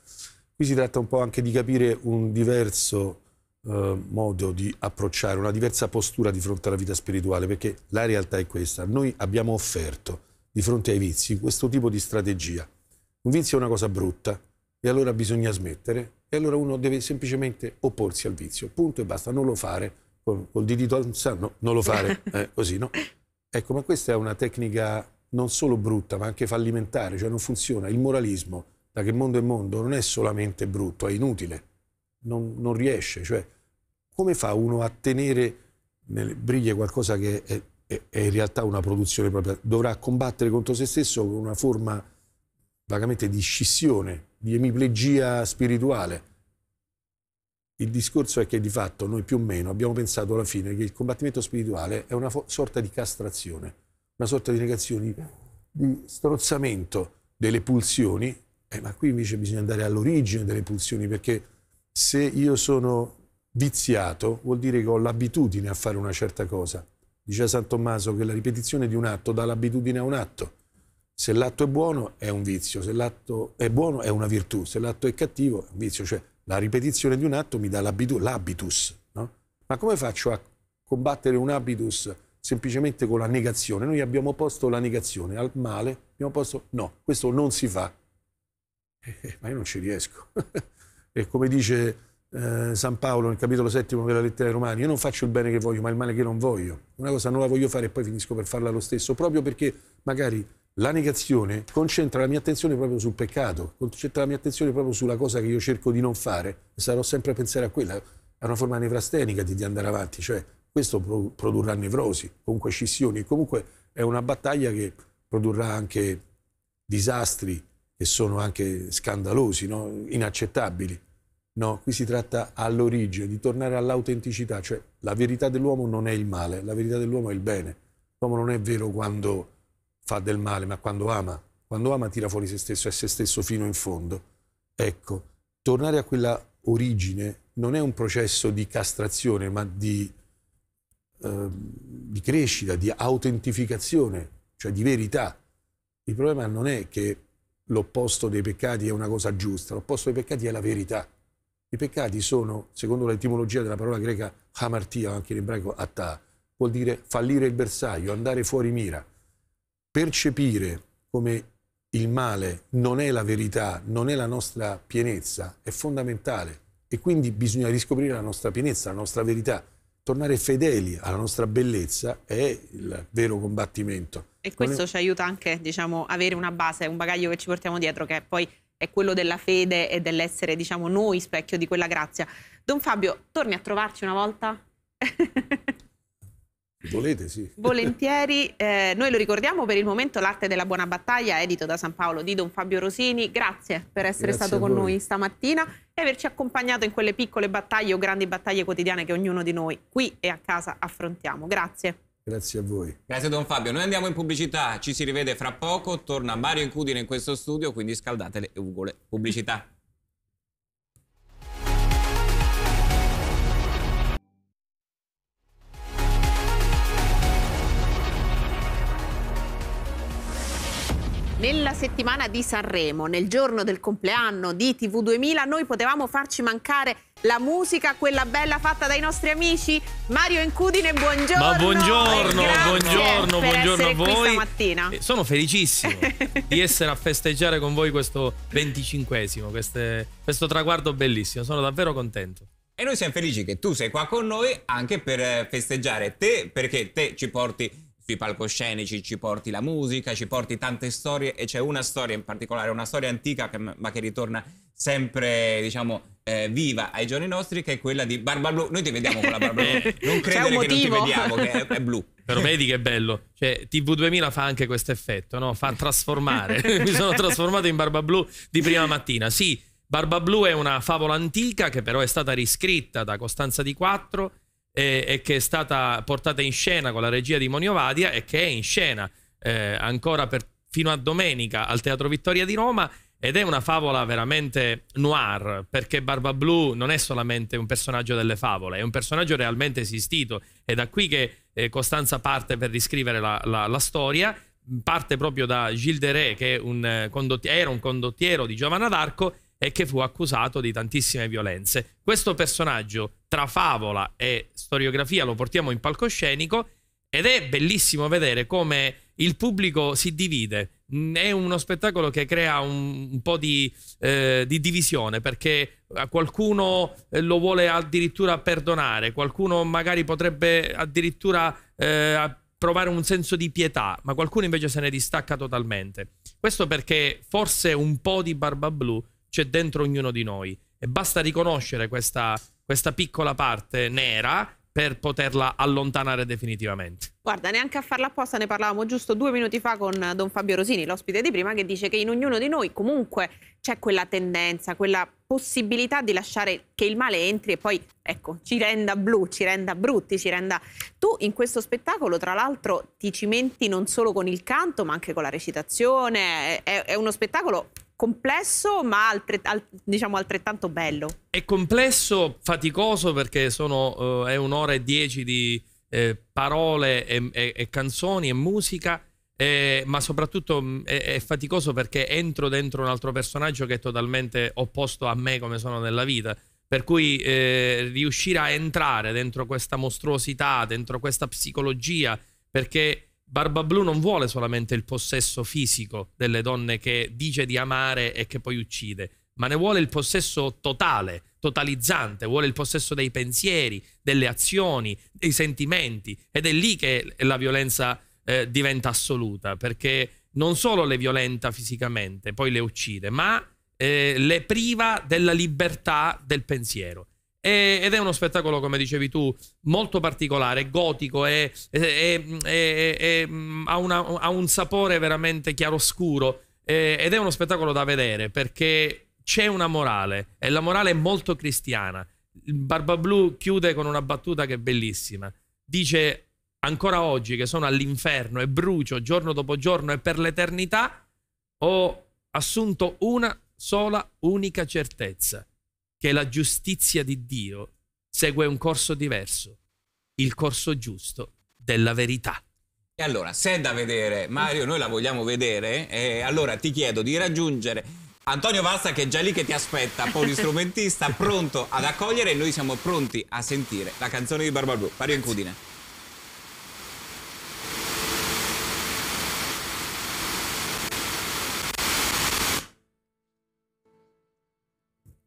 Qui si tratta un po' anche di capire un diverso eh, modo di approcciare, una diversa postura di fronte alla vita spirituale, perché la realtà è questa. Noi abbiamo offerto di fronte ai vizi questo tipo di strategia. Un vizio è una cosa brutta e allora bisogna smettere e allora uno deve semplicemente opporsi al vizio, punto e basta, non lo fare, col, col dito al no, non lo fare, eh, così no. Ecco, ma questa è una tecnica non solo brutta ma anche fallimentare, cioè non funziona. Il moralismo, da che mondo è mondo, non è solamente brutto, è inutile, non, non riesce. Cioè, come fa uno a tenere nelle briglie qualcosa che è, è, è, in realtà una produzione propria? Dovrà combattere contro se stesso con una forma vagamente di scissione, di emiplegia spirituale. Il discorso è che di fatto noi più o meno abbiamo pensato alla fine che il combattimento spirituale è una sorta di castrazione una sorta di negazione, di strozzamento delle pulsioni, eh, ma qui invece bisogna andare all'origine delle pulsioni, perché se io sono viziato vuol dire che ho l'abitudine a fare una certa cosa. Diceva San Tommaso che la ripetizione di un atto dà l'abitudine a un atto. Se l'atto è buono è un vizio, se l'atto è buono è una virtù, se l'atto è cattivo è un vizio, cioè la ripetizione di un atto mi dà l'habitus. No? Ma come faccio a combattere un habitus semplicemente con la negazione. Noi abbiamo posto la negazione al male, abbiamo posto no, questo non si fa. Eh, ma io non ci riesco. e come dice eh, San Paolo nel capitolo settimo della lettera ai Romani, io non faccio il bene che voglio, ma il male che non voglio. Una cosa non la voglio fare e poi finisco per farla lo stesso, proprio perché magari la negazione concentra la mia attenzione proprio sul peccato, concentra la mia attenzione proprio sulla cosa che io cerco di non fare e sarò sempre a pensare a quella. È una forma nevrastenica di, di andare avanti, cioè questo produrrà nevrosi, comunque scissioni, comunque è una battaglia che produrrà anche disastri che sono anche scandalosi, no? inaccettabili. No, qui si tratta all'origine, di tornare all'autenticità, cioè la verità dell'uomo non è il male, la verità dell'uomo è il bene. L'uomo non è vero quando fa del male, ma quando ama. Quando ama tira fuori se stesso, è se stesso fino in fondo. Ecco, tornare a quella origine non è un processo di castrazione, ma di Ehm, di crescita, di autentificazione, cioè di verità. Il problema non è che l'opposto dei peccati è una cosa giusta, l'opposto dei peccati è la verità. I peccati sono, secondo l'etimologia della parola greca hamartia, anche in ebraico atta, vuol dire fallire il bersaglio, andare fuori mira. Percepire come il male non è la verità, non è la nostra pienezza, è fondamentale e quindi bisogna riscoprire la nostra pienezza, la nostra verità tornare fedeli alla nostra bellezza è il vero combattimento. E questo è... ci aiuta anche, diciamo, avere una base, un bagaglio che ci portiamo dietro, che poi è quello della fede e dell'essere, diciamo, noi specchio di quella grazia. Don Fabio, torni a trovarci una volta? Volete, sì. Volentieri. Eh, noi lo ricordiamo per il momento L'arte della buona battaglia, edito da San Paolo di Don Fabio Rosini. Grazie per essere Grazie stato con noi stamattina e averci accompagnato in quelle piccole battaglie o grandi battaglie quotidiane che ognuno di noi qui e a casa affrontiamo. Grazie. Grazie a voi. Grazie Don Fabio. Noi andiamo in pubblicità, ci si rivede fra poco, torna Mario Incudine in questo studio, quindi scaldate le ugole. Pubblicità. Nella settimana di Sanremo, nel giorno del compleanno di TV2000, noi potevamo farci mancare la musica, quella bella fatta dai nostri amici. Mario Incudine, buongiorno. Ma buongiorno, buongiorno, buongiorno a voi. Stamattina. Eh, sono felicissimo di essere a festeggiare con voi questo venticinquesimo, questo traguardo bellissimo. Sono davvero contento. E noi siamo felici che tu sei qua con noi anche per eh, festeggiare te, perché te ci porti sui palcoscenici ci porti la musica, ci porti tante storie e c'è una storia in particolare, una storia antica che, ma che ritorna sempre, diciamo, eh, viva ai giorni nostri che è quella di Barba Blu. Noi ti vediamo con la Barba Blu, non credere che non ti vediamo, che è, è blu. Però vedi che bello, cioè TV2000 fa anche questo effetto, no? Fa trasformare. Mi sono trasformato in Barba Blu di prima mattina. Sì, Barba Blu è una favola antica che però è stata riscritta da Costanza di Quattro e, e, che è stata portata in scena con la regia di Monio Vadia e che è in scena eh, ancora per, fino a domenica al Teatro Vittoria di Roma ed è una favola veramente noir, perché Barba Blu non è solamente un personaggio delle favole, è un personaggio realmente esistito. È da qui che eh, Costanza parte per riscrivere la, la, la storia, parte proprio da Gilles de Re, che un, eh, condott- era un condottiero di Giovanna d'Arco, e che fu accusato di tantissime violenze. Questo personaggio tra favola e storiografia lo portiamo in palcoscenico ed è bellissimo vedere come il pubblico si divide. Mm, è uno spettacolo che crea un, un po' di, eh, di, divisione perché eh, qualcuno eh, lo vuole addirittura perdonare, qualcuno magari potrebbe addirittura eh, provare un senso di pietà, ma qualcuno invece se ne distacca totalmente. Questo perché forse un po' di Barba Blu c'è dentro ognuno di noi. E basta riconoscere questa, questa piccola parte nera per poterla allontanare definitivamente. Guarda, neanche a farla apposta, ne parlavamo giusto due minuti fa con Don Fabio Rosini, l'ospite di prima, che dice che in ognuno di noi comunque c'è quella tendenza, quella possibilità di lasciare che il male entri e poi, ecco, ci renda blu, ci renda brutti, ci renda... Tu in questo spettacolo, tra l'altro, ti cimenti non solo con il canto, ma anche con la recitazione. È, è uno spettacolo complesso ma altrett alt diciamo altrettanto bello. È complesso, faticoso perché sono, uh, è un'ora e dieci di, eh, parole e, e, e, canzoni e musica, eh, ma soprattutto mh, mm, è, è, faticoso perché entro dentro un altro personaggio che è totalmente opposto a me come sono nella vita. Per cui eh, riuscire a entrare dentro questa mostruosità, dentro questa psicologia, perché Barba Blu non vuole solamente il possesso fisico delle donne che dice di amare e che poi uccide, ma ne vuole il possesso totale totalizzante, vuole il possesso dei pensieri, delle azioni, dei sentimenti ed è lì che la violenza eh, diventa assoluta, perché non solo le violenta fisicamente, poi le uccide, ma eh, le priva della libertà del pensiero. E, ed è uno spettacolo, come dicevi tu, molto particolare, gotico, è, è, è, ha, una, ha, un sapore veramente chiaroscuro eh, ed è uno spettacolo da vedere perché c'è una morale e la morale è molto cristiana. Il Barbablu chiude con una battuta che è bellissima. Dice ancora oggi che sono all'inferno e brucio giorno dopo giorno e per l'eternità ho assunto una sola unica certezza, che la giustizia di Dio segue un corso diverso, il corso giusto della verità. E allora, se è da vedere, Mario, noi la vogliamo vedere, eh, allora ti chiedo di raggiungere Antonio Vassa che è già lì che ti aspetta, polistrumentista, pronto ad accogliere e noi siamo pronti a sentire la canzone di Barbablù, Mario Incudine.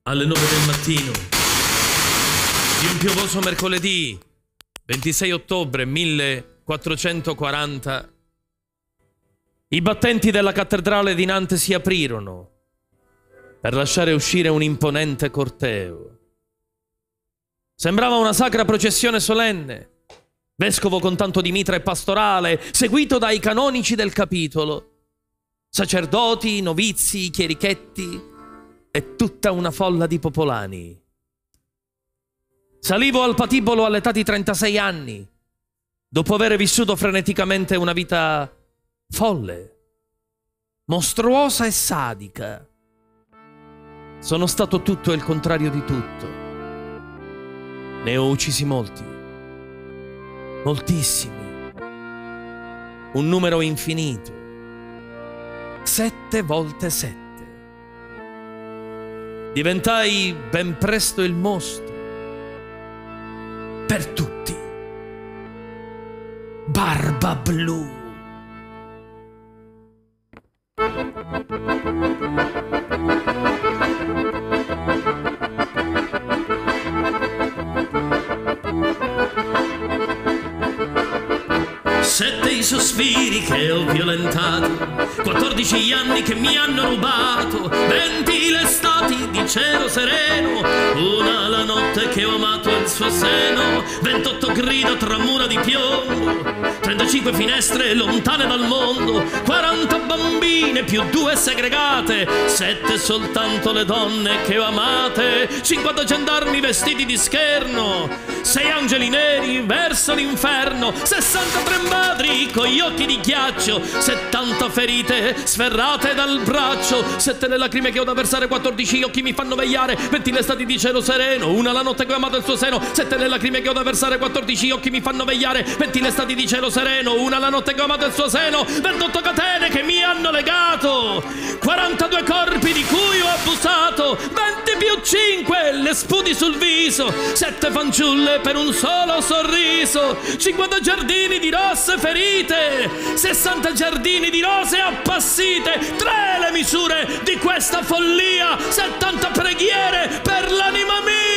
Alle 9 del mattino di un piovoso mercoledì 26 ottobre 1440 i battenti della cattedrale di Nantes si aprirono per lasciare uscire un imponente corteo. Sembrava una sacra processione solenne, vescovo con tanto di mitra e pastorale, seguito dai canonici del capitolo, sacerdoti, novizi, chierichetti e tutta una folla di popolani. Salivo al patibolo all'età di 36 anni, dopo aver vissuto freneticamente una vita folle, mostruosa e sadica sono stato tutto e il contrario di tutto. Ne ho uccisi molti. Moltissimi. Un numero infinito. Sette volte sette. Diventai ben presto il mostro. Per tutti. Barba blu. 14 anni che mi hanno rubato, 20 l'estate di cielo sereno, una la notte che ho amato il suo seno, 28 grida tra mura di piombo, 35 finestre lontane dal mondo, 40 bambine più due segregate, 7 soltanto le donne che ho amate, 50 gendarmi vestiti di scherno, sei angeli neri verso l'inferno, 63 madri con gli occhi di ghiaccio, 70 ferite sferrate dal braccio, 7 le lacrime che ho da versare, 14 occhi mi fanno vegliare, 20 le stati di cielo sereno, una la notte che ho amato il suo seno, 7 le lacrime che ho da versare, 14 occhi mi fanno vegliare, 20 le stati di cielo sereno, una la notte che ho amato il suo seno, 28 catene che mi hanno legato, 42 corpi di cui ho abusato, 20 più 5 le spudi sul viso, 7 fanciulle per un solo sorriso, 50 giardini di rosse ferite, 60 giardini di rose appassite, tre le misure di questa follia, 70 preghiere per l'anima mia.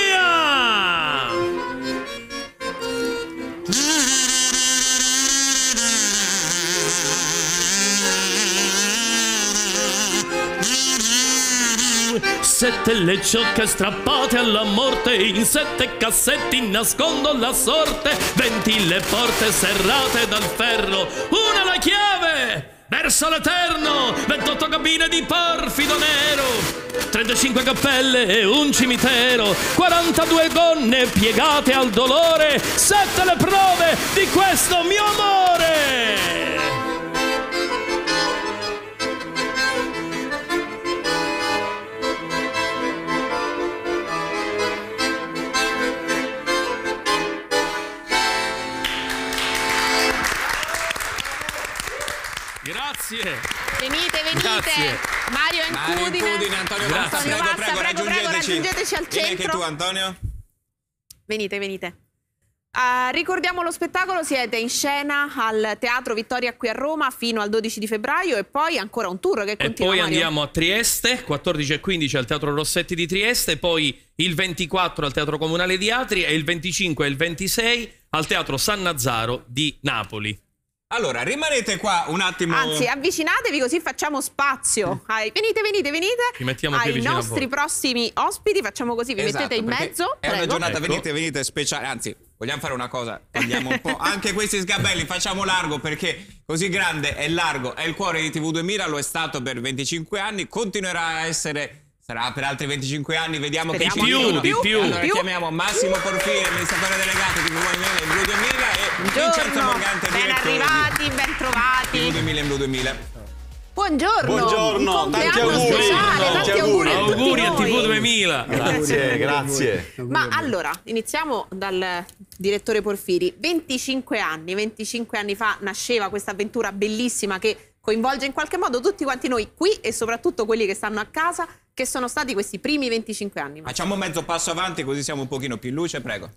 sette le ciocche strappate alla morte, in sette cassetti nascondo la sorte, venti le porte serrate dal ferro, una la chiave! Verso l'Eterno, 28 cabine di porfido nero, 35 cappelle e un cimitero, 42 gonne piegate al dolore, 7 le prove di questo mio amore! Antonio Grazie. Antonio prego, Massa, prego, prego, raggiungeteci. prego, raggiungeteci al Vieni centro. anche tu, Antonio. Venite, venite. Uh, ricordiamo lo spettacolo, siete in scena al Teatro Vittoria qui a Roma fino al 12 di febbraio e poi ancora un tour che e continua. E poi Mario. andiamo a Trieste, 14 e 15 al Teatro Rossetti di Trieste, poi il 24 al Teatro Comunale di Atri e il 25 e il 26 al Teatro San Nazaro di Napoli. Allora, rimanete qua un attimo. Anzi, avvicinatevi così facciamo spazio. Ai, venite, venite, venite. ai nostri prossimi ospiti, facciamo così, vi esatto, mettete in mezzo. È prego. una giornata, ecco. venite, venite, speciale. Anzi, vogliamo fare una cosa, Andiamo un po'. Anche questi sgabelli, facciamo largo perché così grande è largo è il cuore di TV 2000, lo è stato per 25 anni, continuerà a essere Sarà per altri 25 anni, vediamo Speriamo che ci più, dicono. Più, più, allora più. chiamiamo Massimo Porfiri, amministratore delegato di Blue Milan in Blue 2000 e Vincenzo Morgante, Ben arrivati, ben trovati. Blue 2000 in Blue 2000. Buongiorno. Buongiorno, tanti auguri. Speciale, tanti, tanti auguri. auguri. auguri a, TV 2000. Grazie, grazie. Ma allora, iniziamo dal direttore Porfiri. 25 anni, 25 anni fa nasceva questa avventura bellissima che coinvolge in qualche modo tutti quanti noi qui e soprattutto quelli che stanno a casa che sono stati questi primi 25 anni. Facciamo un mezzo passo avanti così siamo un pochino più in luce, prego.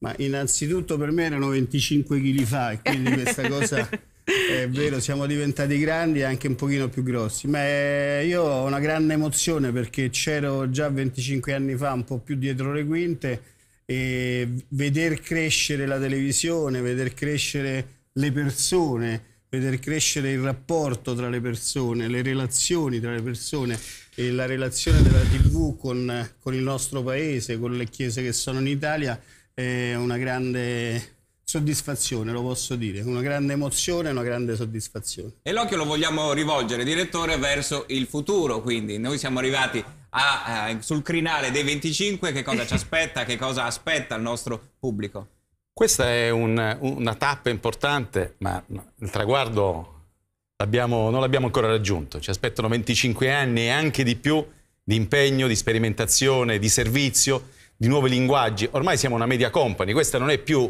Ma innanzitutto per me erano 25 kg fa e quindi questa cosa è vero, siamo diventati grandi e anche un pochino più grossi. Ma eh, io ho una grande emozione perché c'ero già 25 anni fa un po' più dietro le quinte e veder crescere la televisione, veder crescere le persone, veder crescere il rapporto tra le persone, le relazioni tra le persone e la relazione della TV con, con il nostro paese, con le chiese che sono in Italia, è una grande soddisfazione, lo posso dire, una grande emozione, una grande soddisfazione. E l'occhio lo vogliamo rivolgere, direttore, verso il futuro, quindi noi siamo arrivati a, a, eh, sul crinale dei 25, che cosa ci aspetta, che cosa aspetta il nostro pubblico? Questa è un, una tappa importante, ma il traguardo non l'abbiamo ancora raggiunto. Ci aspettano 25 anni e anche di più di impegno, di sperimentazione, di servizio, di nuovi linguaggi. Ormai siamo una media company, questa non è più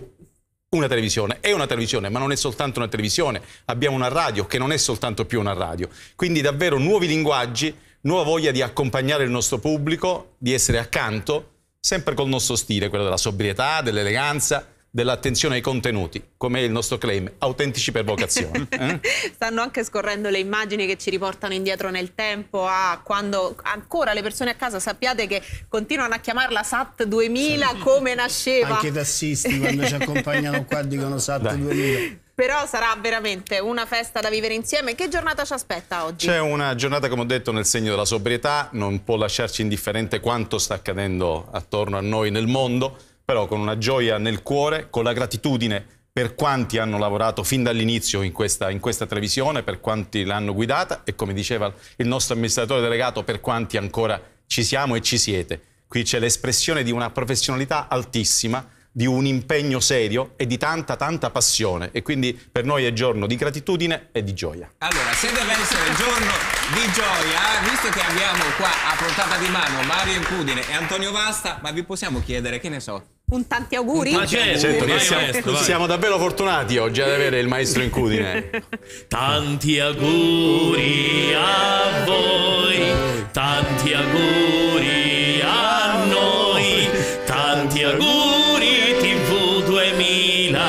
una televisione, è una televisione, ma non è soltanto una televisione. Abbiamo una radio che non è soltanto più una radio. Quindi davvero nuovi linguaggi, nuova voglia di accompagnare il nostro pubblico, di essere accanto, sempre col nostro stile, quello della sobrietà, dell'eleganza, dell'attenzione ai contenuti, come il nostro claim, autentici per vocazione. Eh? Stanno anche scorrendo le immagini che ci riportano indietro nel tempo a quando ancora le persone a casa sappiate che continuano a chiamarla SAT 2000 sì. come nasceva. Anche i tassisti quando ci accompagnano qua dicono SAT Dai. 2000 però sarà veramente una festa da vivere insieme. Che giornata ci aspetta oggi? C'è una giornata, come ho detto, nel segno della sobrietà, non può lasciarci indifferente quanto sta accadendo attorno a noi nel mondo però con una gioia nel cuore, con la gratitudine per quanti hanno lavorato fin dall'inizio in questa, in questa televisione, per quanti l'hanno guidata e come diceva il nostro amministratore delegato, per quanti ancora ci siamo e ci siete. Qui c'è l'espressione di una professionalità altissima, di un impegno serio e di tanta tanta passione e quindi per noi è giorno di gratitudine e di gioia. Allora, se deve essere giorno di gioia, visto che abbiamo qua a portata di mano Mario Incudine e Antonio Vasta, ma vi possiamo chiedere, che ne so, un tanti auguri? Ma certo, certo vai, siamo, maestro, siamo davvero fortunati oggi ad avere il maestro in Cudine. tanti auguri a voi, tanti auguri a noi, tanti auguri TV 2000,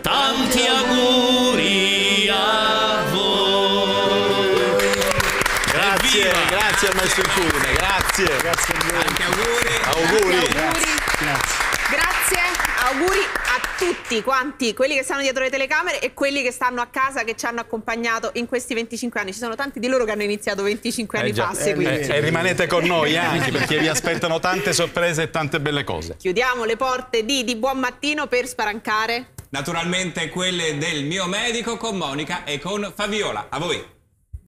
tanti auguri a voi. Grazie, Evviva! grazie al maestro in Cudine, grazie. Grazie a voi. Tanti auguri. Auguri. Tanti Grazie. grazie. Grazie, auguri a tutti quanti, quelli che stanno dietro le telecamere e quelli che stanno a casa che ci hanno accompagnato in questi 25 anni. Ci sono tanti di loro che hanno iniziato 25 eh anni già, fa a seguirci. Eh, e eh, eh, rimanete con noi eh, anche perché vi aspettano tante sorprese e tante belle cose. Chiudiamo le porte di, di Buon Mattino per spalancare. Naturalmente quelle del mio medico con Monica e con Fabiola. A voi.